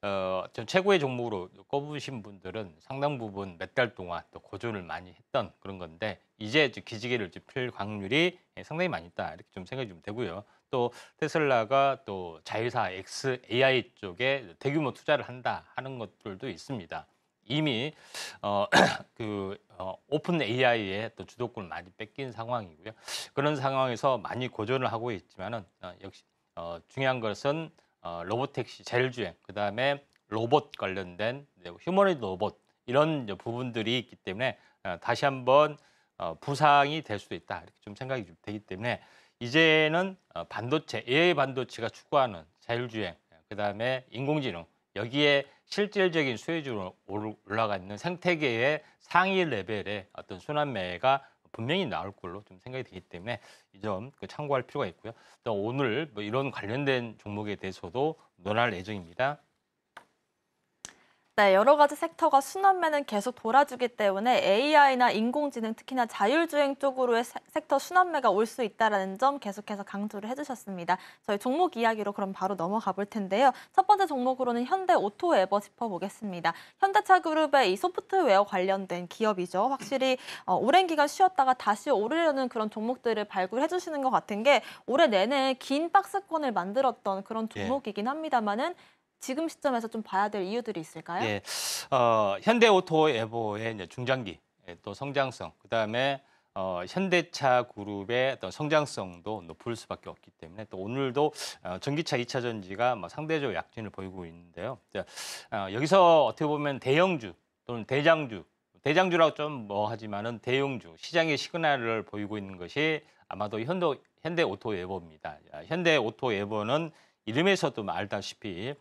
어, 전 최고의 종목으로 꼽으신 분들은 상당 부분 몇 달 동안 또 고조를 많이 했던 그런 건데 이제 기지개를 좀펼 확률이 상당히 많이 있다 이렇게 좀 생각이 좀 되고요. 또 테슬라가 또자회사 XAI 쪽에 대규모 투자를 한다 하는 것들도 있습니다. 이미 어, 그 어, 오픈 AI의 또 주도권을 많이 뺏긴 상황이고요. 그런 상황에서 많이 고전을 하고 있지만은 어, 역시 어, 중요한 것은 어, 로봇택시 자율주행 그다음에 로봇 관련된 네, 휴머니드 로봇 이런 부분들이 있기 때문에 어, 다시 한번 어, 부상이 될 수도 있다 이렇게 좀 생각이 되기 때문에 이제는 어, 반도체, AI 반도체가 추구하는 자율주행, 그다음에 인공지능 여기에 실질적인 수혜주로 올라가 있는 생태계의 상위 레벨의 어떤 순환매가 분명히 나올 걸로 좀 생각이 되기 때문에 이점 그 참고할 필요가 있고요. 또 오늘 뭐 이런 관련된 종목에 대해서도 논할 예정입니다. 네, 여러 가지 섹터가 순환매는 계속 돌아주기 때문에 AI나 인공지능, 특히나 자율주행 쪽으로의 섹터 순환매가 올 수 있다는 점 계속해서 강조를 해주셨습니다. 저희 종목 이야기로 그럼 바로 넘어가 볼 텐데요. 첫 번째 종목으로는 현대 오토 에버 짚어보겠습니다. 현대차 그룹의 이 소프트웨어 관련된 기업이죠. 확실히 어, 오랜 기간 쉬었다가 다시 오르려는 그런 종목들을 발굴해주시는 것 같은 게 올해 내내 긴 박스권을 만들었던 그런 예. 종목이긴 합니다만은 지금 시점에서 좀 봐야 될 이유들이 있을까요? 예, 어, 현대오토 에보의 이제 중장기 예, 또 성장성 그다음에 어, 현대차 그룹의 어떤 성장성도 높을 수밖에 없기 때문에 또 오늘도 어, 전기차 이차 전지가 뭐 상대적으로 약진을 보이고 있는데요. 자, 어, 여기서 어떻게 보면 대형주 또는 대장주 대장주라고 좀 뭐 하지만은 대형주 시장의 시그널을 보이고 있는 것이 아마도 현대 현대 오토 예보입니다. 현대 오토 예보는 이름에서도 알다시피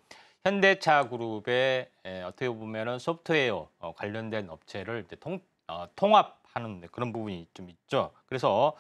현대차그룹의 예, 어떻게 보면은 소프트웨어 어, 관련된 업체를 통, 어, 통합하는 네, 그런 부분이 좀 있죠. 그래서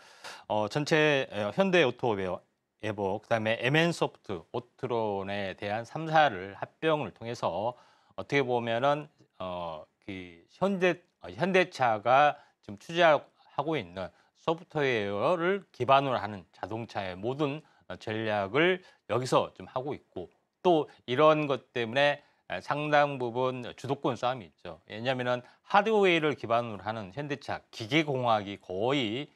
어, 전체 어, 현대오토웨어 에버 그다음에 MN소프트, 오트론에 대한 3사를 합병을 통해서 어떻게 보면은 어, 그 현대 어, 현대차가 지금 추진하고 있는 소프트웨어를 기반으로 하는 자동차의 모든 전략을 여기서 좀 하고 있고 또 이런 것 때문에 상당 부분 주도권 싸움이 있죠. 왜냐하면 하드웨어를 기반으로 하는 현대차 기계공학이 거의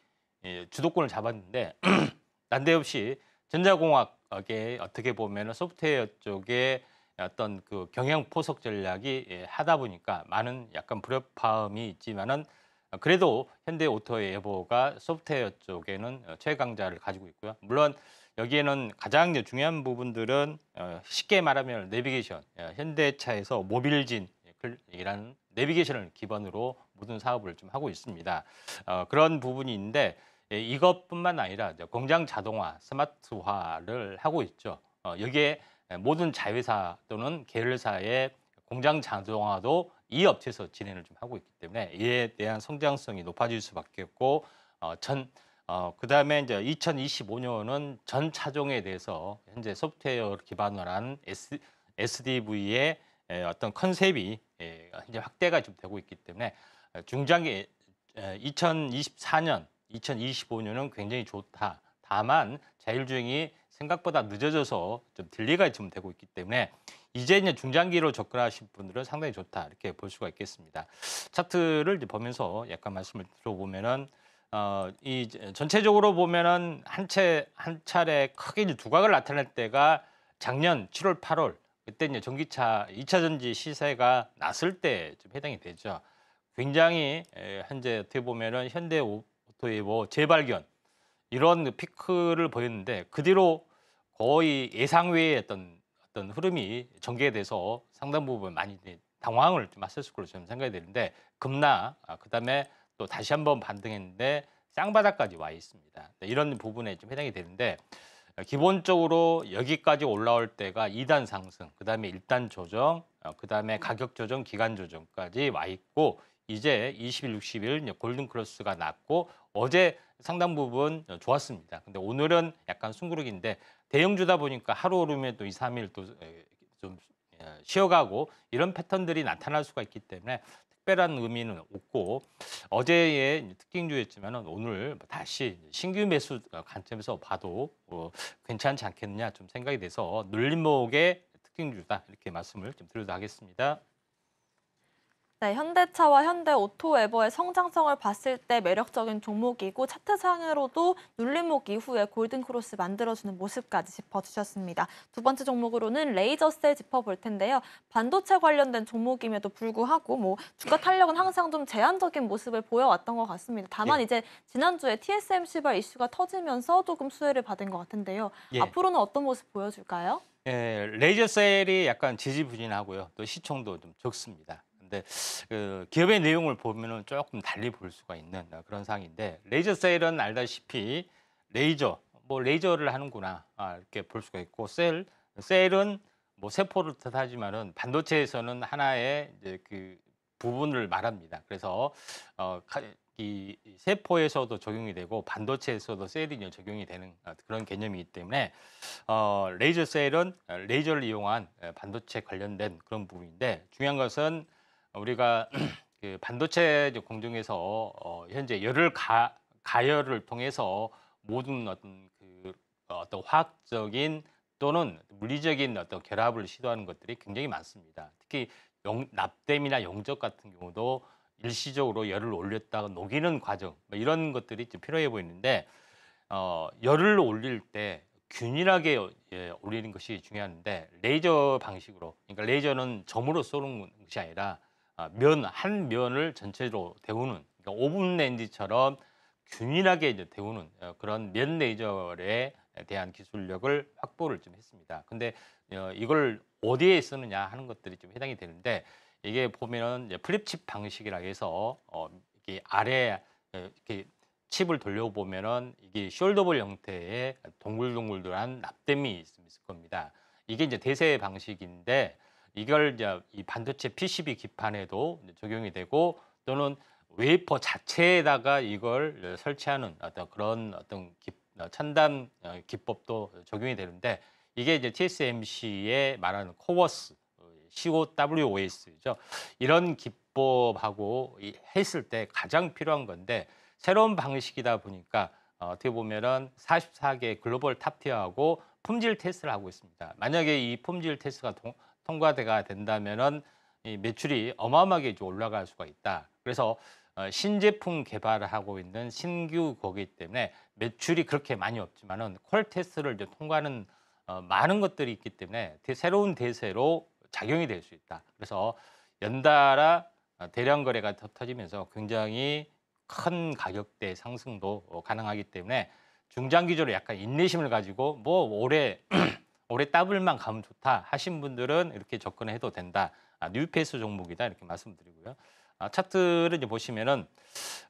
예, 주도권을 잡았는데 난데없이 전자공학에 어떻게 보면 소프트웨어 쪽에 어떤 그경영 포석 전략이 예, 하다 보니까 많은 약간 불협화음이 있지만은 그래도 현대 오토의 예보가 소프트웨어 쪽에는 최강자를 가지고 있고요. 물론 여기에는 가장 중요한 부분들은 어, 쉽게 말하면 내비게이션, 예, 현대차에서 모빌진이라는 내비게이션을 기반으로 모든 사업을 좀 하고 있습니다. 어, 그런 부분이 있는데 예, 이것뿐만 아니라 공장 자동화, 스마트화를 하고 있죠. 어, 여기에 모든 자회사 또는 계열사의 공장 자동화도 이 업체에서 진행을 좀 하고 있기 때문에 이에 대한 성장성이 높아질 수밖에 없고 전 어, 그 다음에 이제 2025년은 전 차종에 대해서 현재 소프트웨어 를 기반으로 한 S, SDV의 에, 어떤 컨셉이 에, 이제 확대가 좀 되고 있기 때문에 어, 중장기 에, 2024년, 2025년은 굉장히 좋다. 다만 자율주행이 생각보다 늦어져서 좀 딜레이가 좀 되고 있기 때문에 이제 이제 중장기로 접근하신 분들은 상당히 좋다 이렇게 볼 수가 있겠습니다. 차트를 이제 보면서 약간 말씀을 들어보면은 어, 이 전체적으로 보면은 한채한 차례 크게 이제 두각을 나타낼 때가 작년 7월 8월 그때 이제 전기차 2차 전지 시세가 났을 때 좀 해당이 되죠. 굉장히 현재 어떻게 보면은 현대 오토의 뭐 재발견 이런 그 피크를 보였는데 그 뒤로 거의 예상 외의 어떤 어떤 흐름이 전개돼서 상당 부분 많이 당황을 좀 했을 걸로 저는 생각이 되는데 급나 아, 그다음에 또 다시 한번 반등했는데 쌍바닥까지 와 있습니다. 네, 이런 부분에 좀 해당이 되는데 기본적으로 여기까지 올라올 때가 2단 상승, 그다음에 1단 조정, 어, 그다음에 가격 조정, 기간 조정까지 와 있고 이제 20일, 60일 골든 크로스가 났고 어제 상당 부분 좋았습니다. 근데 오늘은 약간 숭그르기인데 대형주다 보니까 하루 오르면 또 2, 3일 또 좀 쉬어가고 이런 패턴들이 나타날 수가 있기 때문에 특별한 의미는 없고 어제의 특징주였지만 오늘 뭐 다시 신규 매수 관점에서 봐도 어, 괜찮지 않겠느냐 좀 생각이 돼서 눌림목의 특징주다 이렇게 말씀을 좀 드려도 하겠습니다. 네, 현대차와 현대 오토에버의 성장성을 봤을 때 매력적인 종목이고 차트상으로도 눌림목 이후에 골든크로스 만들어주는 모습까지 짚어주셨습니다. 두 번째 종목으로는 레이저셀 짚어볼 텐데요. 반도체 관련된 종목임에도 불구하고 뭐 주가 탄력은 항상 좀 제한적인 모습을 보여왔던 것 같습니다. 다만 예. 이제 지난주에 TSM 시발 이슈가 터지면서 조금 수혜를 받은 것 같은데요. 예. 앞으로는 어떤 모습 보여줄까요? 예, 레이저셀이 약간 지지부진하고요. 또시청도좀 적습니다. 근데 그 기업의 내용을 보면은 조금 달리 볼 수가 있는 그런 상인데 레이저 세일은 알다시피 레이저 뭐 레이저를 하는구나 아, 이렇게 볼 수가 있고 셀 셀은 뭐 세포를 뜻하지만은 반도체에서는 하나의 이제 그 부분을 말합니다. 그래서 어, 이 세포에서도 적용이 되고 반도체에서도 셀이 적용이 되는 어, 그런 개념이기 때문에 어, 레이저 셀은 레이저를 이용한 반도체 관련된 그런 부분인데 중요한 것은 우리가 그 반도체 공정에서 어, 현재 열을 가, 가열을 통해서 모든 어떤 그 어떤 화학적인 또는 물리적인 어떤 결합을 시도하는 것들이 굉장히 많습니다. 특히 용, 납땜이나 용접 같은 경우도 일시적으로 열을 올렸다가 녹이는 과정 뭐 이런 것들이 좀 필요해 보이는데 어, 열을 올릴 때 균일하게 예, 올리는 것이 중요한데 레이저 방식으로 그러니까 레이저는 점으로 쏘는 것이 아니라 아, 면한 면을 전체로 데우는 그러니까 오븐 렌지처럼 균일하게 이제 데우는 어, 그런 면 레이저에 대한 기술력을 확보를 좀 했습니다. 근데 어, 이걸 어디에 쓰느냐 하는 것들이 좀 해당이 되는데 이게 보면은 플립칩 방식이라 해서 어 이게 아래 어, 이렇게 칩을 돌려보면은 이게 숄더볼 형태의 동글동글한 납땜이 있을 겁니다. 이게 이제 대세 방식인데 이걸 이제 이 반도체 PCB 기판에도 적용이 되고 또는 웨이퍼 자체에다가 이걸 설치하는 어떤 그런 어떤 기, 어, 첨단 어, 기법도 적용이 되는데 이게 이제 TSMC의 말하는 코워스 COWOS죠. 이런 기법하고 했을 때 가장 필요한 건데 새로운 방식이다 보니까 어, 어떻게 보면은 44개 글로벌 탑티어하고 품질 테스트를 하고 있습니다. 만약에 이 품질 테스트가 동, 통과가 된다면은 이 매출이 어마어마하게 올라갈 수가 있다. 그래서 어, 신제품 개발을 하고 있는 신규 거기 때문에 매출이 그렇게 많이 없지만은 퀄 테스트를 통과하는 어, 많은 것들이 있기 때문에 새로운 대세로 작용이 될 수 있다. 그래서 연달아 어, 대량 거래가 터지면서 굉장히 큰 가격대 상승도 가능하기 때문에 중장기적으로 약간 인내심을 가지고 뭐 올해 올해 따블만 가면 좋다 하신 분들은 이렇게 접근해도 된다. 아, 뉴페이스 종목이다 이렇게 말씀드리고요. 아, 차트를 이제 보시면은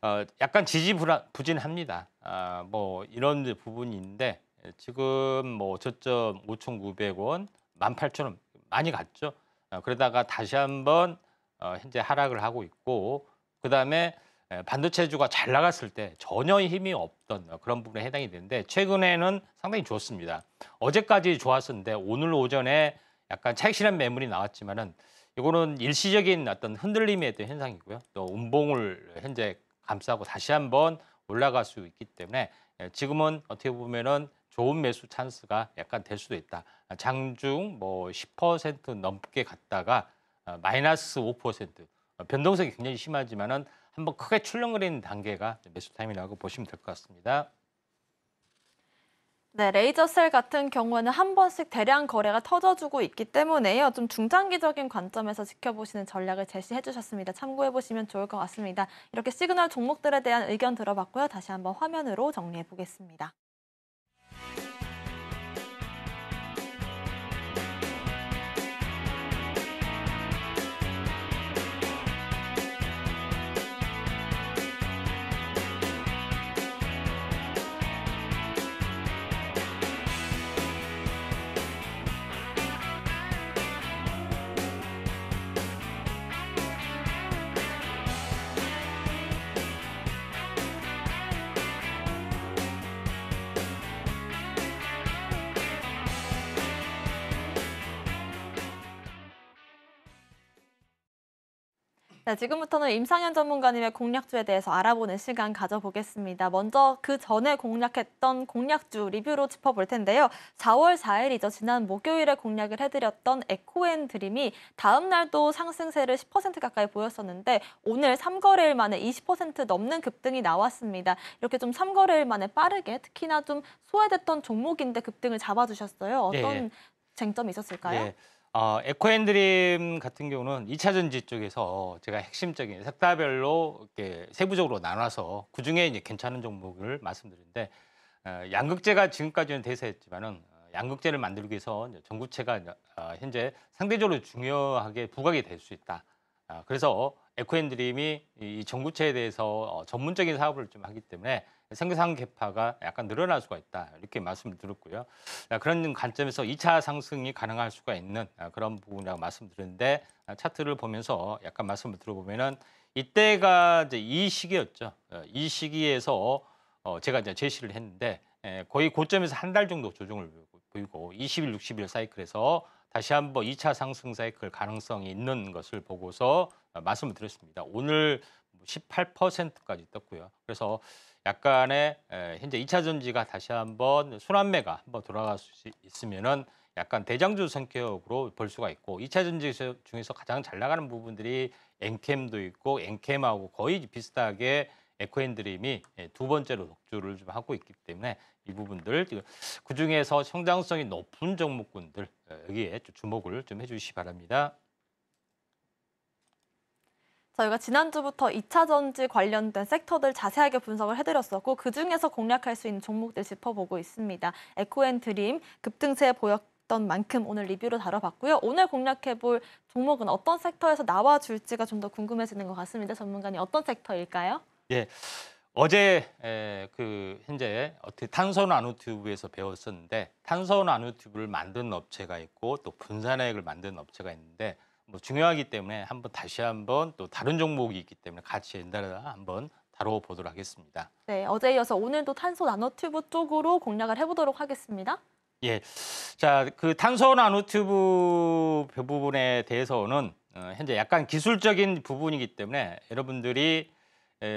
어, 약간 지지부진합니다. 아, 뭐 이런 부분이 있는데 예, 지금 뭐 저점 5,900원, 18,000원 많이 갔죠. 어, 그러다가 다시 한번 어, 현재 하락을 하고 있고 그 다음에 반도체주가 잘 나갔을 때 전혀 힘이 없던 어, 그런 부분에 해당이 되는데 최근에는 상당히 좋습니다. 어제까지 좋았었는데 오늘 오전에 약간 차익실현 매물이 나왔지만은 이거는 일시적인 어떤 흔들림의 또 현상이고요. 또 운봉을 현재 감싸고 다시 한번 올라갈 수 있기 때문에 지금은 어떻게 보면은 좋은 매수 찬스가 약간 될 수도 있다. 장중 뭐 10% 넘게 갔다가 어, 마이너스 5% 변동성이 굉장히 심하지만은 한번 크게 출렁거리는 단계가 매수 타임이라고 보시면 될 것 같습니다. 네, 레이저셀 같은 경우에는 한 번씩 대량 거래가 터져주고 있기 때문에요. 좀 중장기적인 관점에서 지켜보시는 전략을 제시해 주셨습니다. 참고해 보시면 좋을 것 같습니다. 이렇게 시그널 종목들에 대한 의견 들어봤고요. 다시 한번 화면으로 정리해 보겠습니다. 네, 지금부터는 임상현 전문가님의 공략주에 대해서 알아보는 시간 가져보겠습니다. 먼저 그 전에 공략했던 공략주 리뷰로 짚어볼 텐데요. 4월 4일이죠. 지난 목요일에 공략을 해드렸던 에코앤드림이 다음 날도 상승세를 10% 가까이 보였었는데 오늘 3거래일 만에 20% 넘는 급등이 나왔습니다. 이렇게 좀 3거래일 만에 빠르게 특히나 좀 소외됐던 종목인데 급등을 잡아주셨어요. 어떤 네. 쟁점이 있었을까요? 네. 어, 에코앤드림 같은 경우는 2차전지 쪽에서 제가 핵심적인 섹터별로 이렇게 세부적으로 나눠서 그 중에 이제 괜찮은 종목을 말씀드리는데 어, 양극재가 지금까지는 대세였지만은 어, 양극재를 만들기 위해서 전구체가 어, 현재 상대적으로 중요하게 부각이 될 수 있다. 어, 그래서 에코앤드림이 이 전구체에 대해서 어, 전문적인 사업을 좀 하기 때문에 생산 개파가 약간 늘어날 수가 있다 이렇게 말씀을 들었고요 아, 그런 관점에서 2차 상승이 가능할 수가 있는 아, 그런 부분이라고 말씀드렸는데 아, 차트를 보면서 약간 말씀을 들어보면은 이때가 이제 이 시기였죠. 어, 이 시기에서 어, 제가 이제 제시를 했는데 예, 거의 고점에서 한 달 정도 조정을 보이고 20일, 60일 사이클에서 다시 한번 2차 상승 사이클 가능성이 있는 것을 보고서 말씀을 드렸습니다. 오늘 18%까지 뭐 떴고요. 그래서 약간의 현재 이차 전지가 다시 한번 순환매가 한번 돌아갈 수 있으면은 약간 대장주 성격으로 볼 수가 있고 이차 전지 중에서 가장 잘 나가는 부분들이 엔캠도 있고 엔캠하고 거의 비슷하게 에코앤드림이 예, 두 번째로 독주를 좀 하고 있기 때문에 이 부분들 그 중에서 성장성이 높은 종목군들 여기에 주목을 좀 해주시기 바랍니다. 저희가 지난주부터 2차 전지 관련된 섹터들 자세하게 분석을 해드렸었고 그중에서 공략할 수 있는 종목들 짚어보고 있습니다. 에코앤드림 급등세 보였던 만큼 오늘 리뷰로 다뤄봤고요. 오늘 공략해볼 종목은 어떤 섹터에서 나와줄지가 좀 더 궁금해지는 것 같습니다. 전문가님 어떤 섹터일까요? 예. 어제 그 현재 어떻게 탄소 나노튜브에서 배웠었는데 탄소 나노튜브를 만든 업체가 있고 또 분산액을 만든 업체가 있는데 뭐 중요하기 때문에 한번 다시 한번 또 다른 종목이 있기 때문에 같이 연달아 한번 다뤄보도록 하겠습니다. 네, 어제 에 이어서 오늘도 탄소 나노튜브 쪽으로 공략을 해보도록 하겠습니다. 예, 자그 탄소 나노튜브 부분에 대해서는 어, 현재 약간 기술적인 부분이기 때문에 여러분들이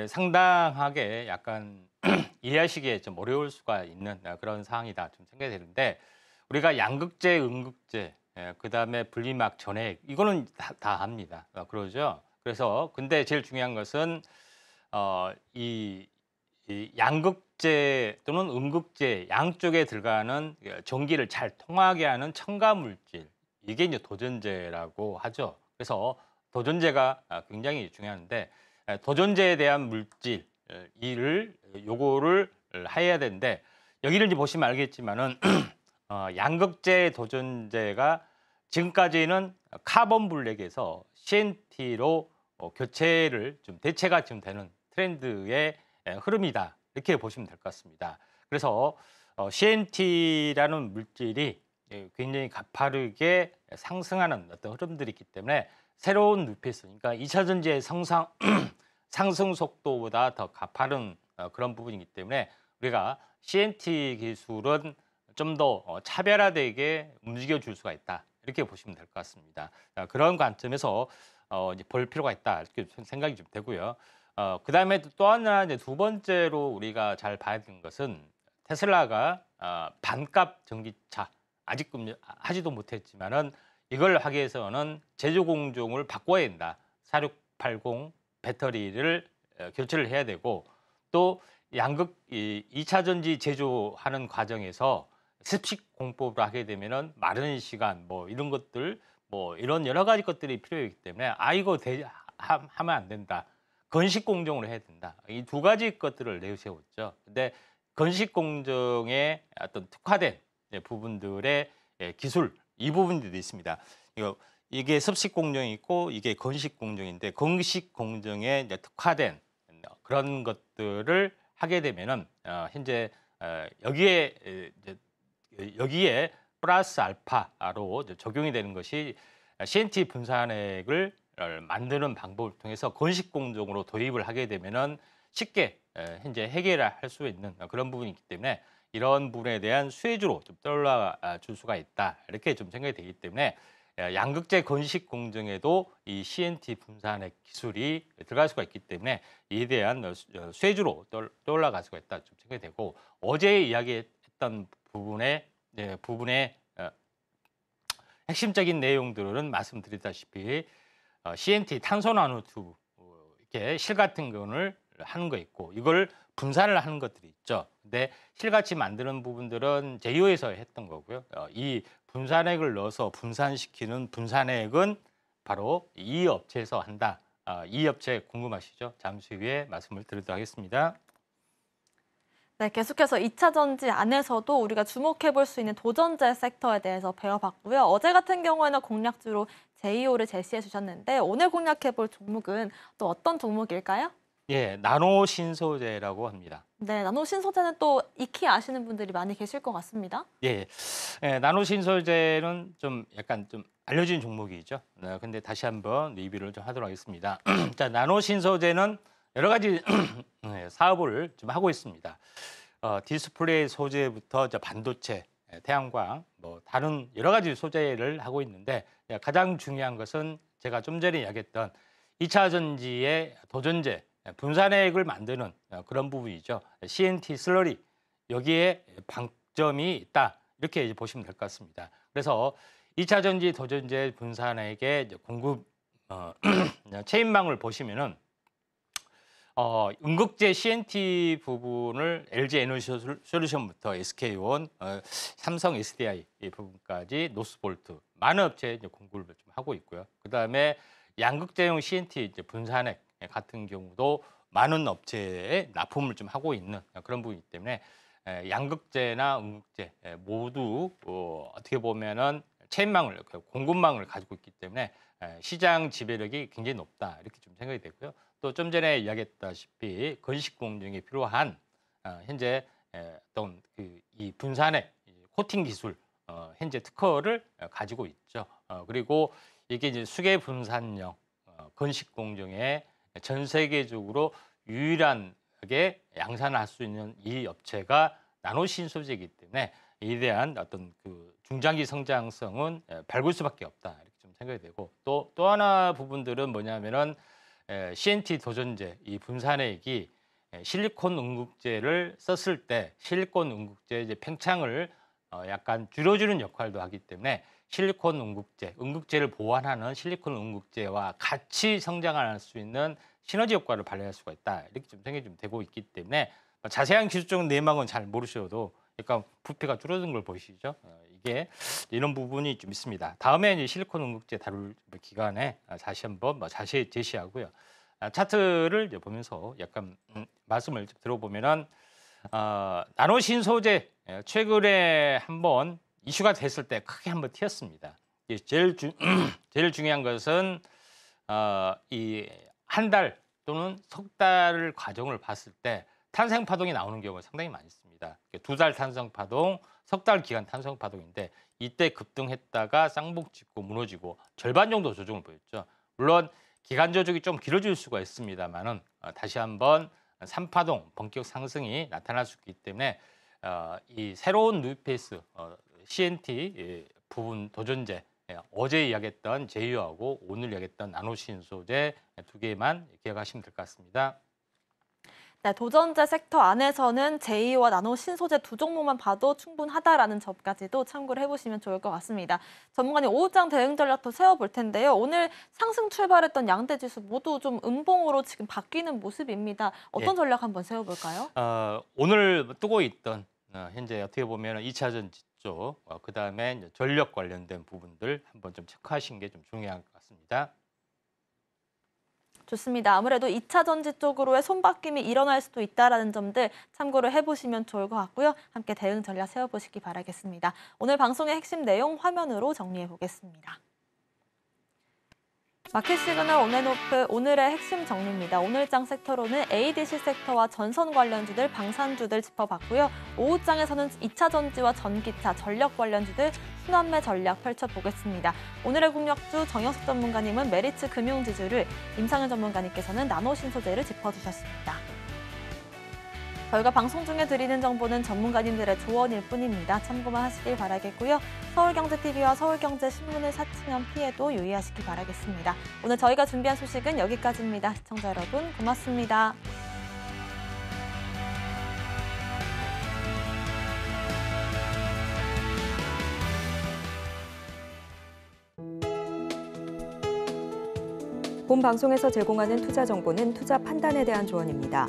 상당하게 약간 이해하시기에 좀 어려울 수가 있는 어, 그런 상황이다 좀생각야 되는데 우리가 양극재, 음극재 예, 그다음에 분리막 전액 이거는 다, 다 합니다. 어, 그러죠. 그래서 근데 제일 중요한 것은 어, 이, 이 양극재 또는 음극재 양쪽에 들어가는 예, 전기를 잘 통하게 하는 첨가 물질 이게 이제 도전제라고 하죠. 그래서 도전제가 아, 굉장히 중요한데 예, 도전제에 대한 물질 예, 이를 요거를 해야 되는데 여기를 이제 보시면 알겠지만은 어, 양극재 도전제가 지금까지는 카본 블랙에서 CNT로 어, 교체를 좀 대체가 지금 되는 트렌드의 예, 흐름이다 이렇게 보시면 될 것 같습니다. 그래서 어, CNT라는 물질이 예, 굉장히 가파르게 상승하는 어떤 흐름들이 있기 때문에 새로운 루피스, 그러니까 2차 전지의 성상 상승 속도보다 더 가파른 어, 그런 부분이기 때문에 우리가 CNT 기술은 좀더 어, 차별화되게 움직여 줄 수가 있다 이렇게 보시면 될 것 같습니다. 그런 관점에서 어, 이제 볼 필요가 있다 이렇게 생각이 좀 되고요. 어, 그 다음에 또 하나 이제 두 번째로 우리가 잘 봐야 되는 것은 테슬라가 반값 전기차 아직 뭐, 하지도 못했지만은 이걸 하기 위해서는 제조 공종을 바꿔야 된다. 4680 배터리를 교체를 해야 되고 또 양극 2차 전지 제조하는 과정에서 습식 공법을 하게 되면은 마른 시간 뭐 이런 것들 뭐 이런 여러 가지 것들이 필요하기 때문에 아 이거 대, 하, 하면 안 된다. 건식 공정으로 해야 된다. 이 두 가지 것들을 내세웠죠. 근데 건식 공정의 어떤 특화된 예, 부분들의 예, 기술 이 부분들도 있습니다. 이거 이게 습식 공정이 있고 이게 건식 공정인데 건식 공정에 특화된 그런 것들을 하게 되면은 어, 현재 어, 여기에 여기에 플러스 알파로 적용이 되는 것이 CNT 분산액을 만드는 방법을 통해서 건식공정으로 도입을 하게 되면은 쉽게 현재 해결할 수 있는 그런 부분이 있기 때문에 이런 부분에 대한 수혜주로 좀 떠올라 줄 수가 있다 이렇게 좀 생각이 되기 때문에 양극재 건식 공정에도 이 CNT 분산액 기술이 들어갈 수가 있기 때문에 이에 대한 어, 수혜주로 떠올라갈 수가 있다 좀 생각이 되고 어제 이야기했던 부분의 네, 부분의 어, 핵심적인 내용들은 말씀드리다시피 어, CNT 탄소 나노 튜브 어, 이렇게 실 같은 거를 하는 거 있고 이걸 분산을 하는 것들이 있죠. 근데 실같이 만드는 부분들은 제휴에서 했던 거고요. 어, 이 분산액을 넣어서 분산시키는 분산액은 바로 이 업체에서 한다. 이 업체 궁금하시죠? 잠시 후에 말씀을 드리도록 하겠습니다. 네, 계속해서 2차 전지 안에서도 우리가 주목해 볼 수 있는 도전자 섹터에 대해서 배워봤고요. 어제 같은 경우에는 공략주로 JO를 제시해 주셨는데 오늘 공략해 볼 종목은 또 어떤 종목일까요? 예, 나노 신소재라고 합니다. 네, 나노 신소재는 또 익히 아시는 분들이 많이 계실 것 같습니다. 예, 예 나노 신소재는 좀 약간 좀 알려진 종목이죠. 네, 근데 다시 한번 리뷰를 좀 하도록 하겠습니다. 자, 나노 신소재는 여러 가지 네, 사업을 좀 하고 있습니다. 어, 디스플레이 소재부터 저 반도체, 예, 태양광, 뭐 다른 여러 가지 소재를 하고 있는데 예, 가장 중요한 것은 제가 좀 전에 이야기했던 2차 전지의 도전제 예, 분산액을 만드는 어, 그런 부분이죠. CNT 슬러리 여기에 방점이 있다 이렇게 보시면 될 것 같습니다. 그래서 2차 전지 도전제 분산액의 공급 어, 어, 체인망을 보시면은 어, 응급제 CNT 부분을 LG 에너지 솔루션부터 s k 온 어, 삼성 SDI 부분까지 노스볼트 많은 업체에 이제 공급을 좀 하고 있고요. 그다음에 양극재용 CNT 이제 분산액 같은 경우도 많은 업체에 납품을 좀 하고 있는 그런 부분이기 때문에 양극재나 응극재 모두 어, 어떻게 보면은 체인망을 그 공급망을 가지고 있기 때문에 시장 지배력이 굉장히 높다 이렇게 좀 생각이 되고요. 또좀 전에 이야기했다시피 건식 공정이 필요한 어, 현재 어떤 그 이 분산의 코팅 기술 어, 현재 특허를 어, 가지고 있죠. 그리고 이게 이제 수계 분산형 건식 공정의 전 세계적으로 유일하게 양산할 수 있는 이 업체가 나노신 소재이기 때문에 이에 대한 어떤 그 중장기 성장성은 밝을 수밖에 없다 이렇게 좀 생각이 되고 또또 또 하나 부분들은 뭐냐면은 CNT 도전제 이 분산액이 실리콘 응급제를 썼을 때 실리콘 응급제 이제 팽창을 어 약간 줄여주는 역할도 하기 때문에 실리콘 응급제, 응급제를 보완하는 실리콘 응급제와 같이 성장할 수 있는 시너지 효과를 발휘할 수가 있다. 이렇게 좀 생각이 좀 되고 있기 때문에 뭐 자세한 기술적인 내막은 잘 모르셔도 그러니까 부피가 줄어든 걸 보시죠. 어, 이게 이런 부분이 좀 있습니다. 다음에 이제 실리콘 응급제 다룰 기간에 어, 다시 한번 뭐 자세히 제시하고요. 아, 차트를 이제 보면서 약간 음, 말씀을 들어보면은 어, 나노 신소재 예, 최근에 한번 이슈가 됐을 때 크게 한번 튀었습니다. 제일 주, 제일 중요한 것은 어, 이 한 달 또는 석 달 과정을 봤을 때 탄생 파동이 나오는 경우가 상당히 많습니다. 겁니다. 두달 탄성 파동, 석 달 기간 탄성 파동인데 이때 급등했다가 쌍복 찍고 무너지고 절반 정도 조정을 보였죠. 물론 기간 조정이 좀 길어질 수가 있습니다만은 어, 다시 한번 삼파동 본격 상승이 나타날 수 있기 때문에 어, 이 새로운 뉴페이스 어, CNT 예, 부분 도전제 예, 어제 이야기했던 제휴하고 오늘 이야기했던 나노신소재 두 개만 기억하시면 될 것 같습니다. 네, 도전자 섹터 안에서는 제2와 나노 신소재 두 종목만 봐도 충분하다라는 점까지도 참고를 해보시면 좋을 것 같습니다. 전문가님 오후장 대응 전략도 세워볼 텐데요. 오늘 상승 출발했던 양대 지수 모두 좀 음봉으로 지금 바뀌는 모습입니다. 어떤 예. 전략 한번 세워볼까요? 어, 오늘 뜨고 있던 어, 현재 어떻게 보면 2차전 지수, 어, 그다음에 전력 관련된 부분들 한번 좀 체크하신 게 좀 중요한 것 같습니다. 좋습니다. 아무래도 2차 전지 쪽으로의 손바뀜이 일어날 수도 있다는 점들 참고를 해보시면 좋을 것 같고요. 함께 대응 전략 세워보시기 바라겠습니다. 오늘 방송의 핵심 내용 화면으로 정리해보겠습니다. 마켓 시그널 온앤오프 오늘의 핵심 정리입니다. 오늘장 섹터로는 ADC 섹터와 전선 관련주들, 방산주들 짚어봤고요. 오후장에서는 2차 전지와 전기차, 전력 관련주들 순환매 전략 펼쳐보겠습니다. 오늘의 공략주 정영석 전문가님은 메리츠 금융지주를, 임상현 전문가님께서는 나노신소재를 짚어주셨습니다. 저희가 방송 중에 드리는 정보는 전문가님들의 조언일 뿐입니다. 참고만 하시길 바라겠고요. 서울경제TV와 서울경제신문을 사칭한 피해도 유의하시길 바라겠습니다. 오늘 저희가 준비한 소식은 여기까지입니다. 시청자 여러분 고맙습니다. 본 방송에서 제공하는 투자 정보는 투자 판단에 대한 조언입니다.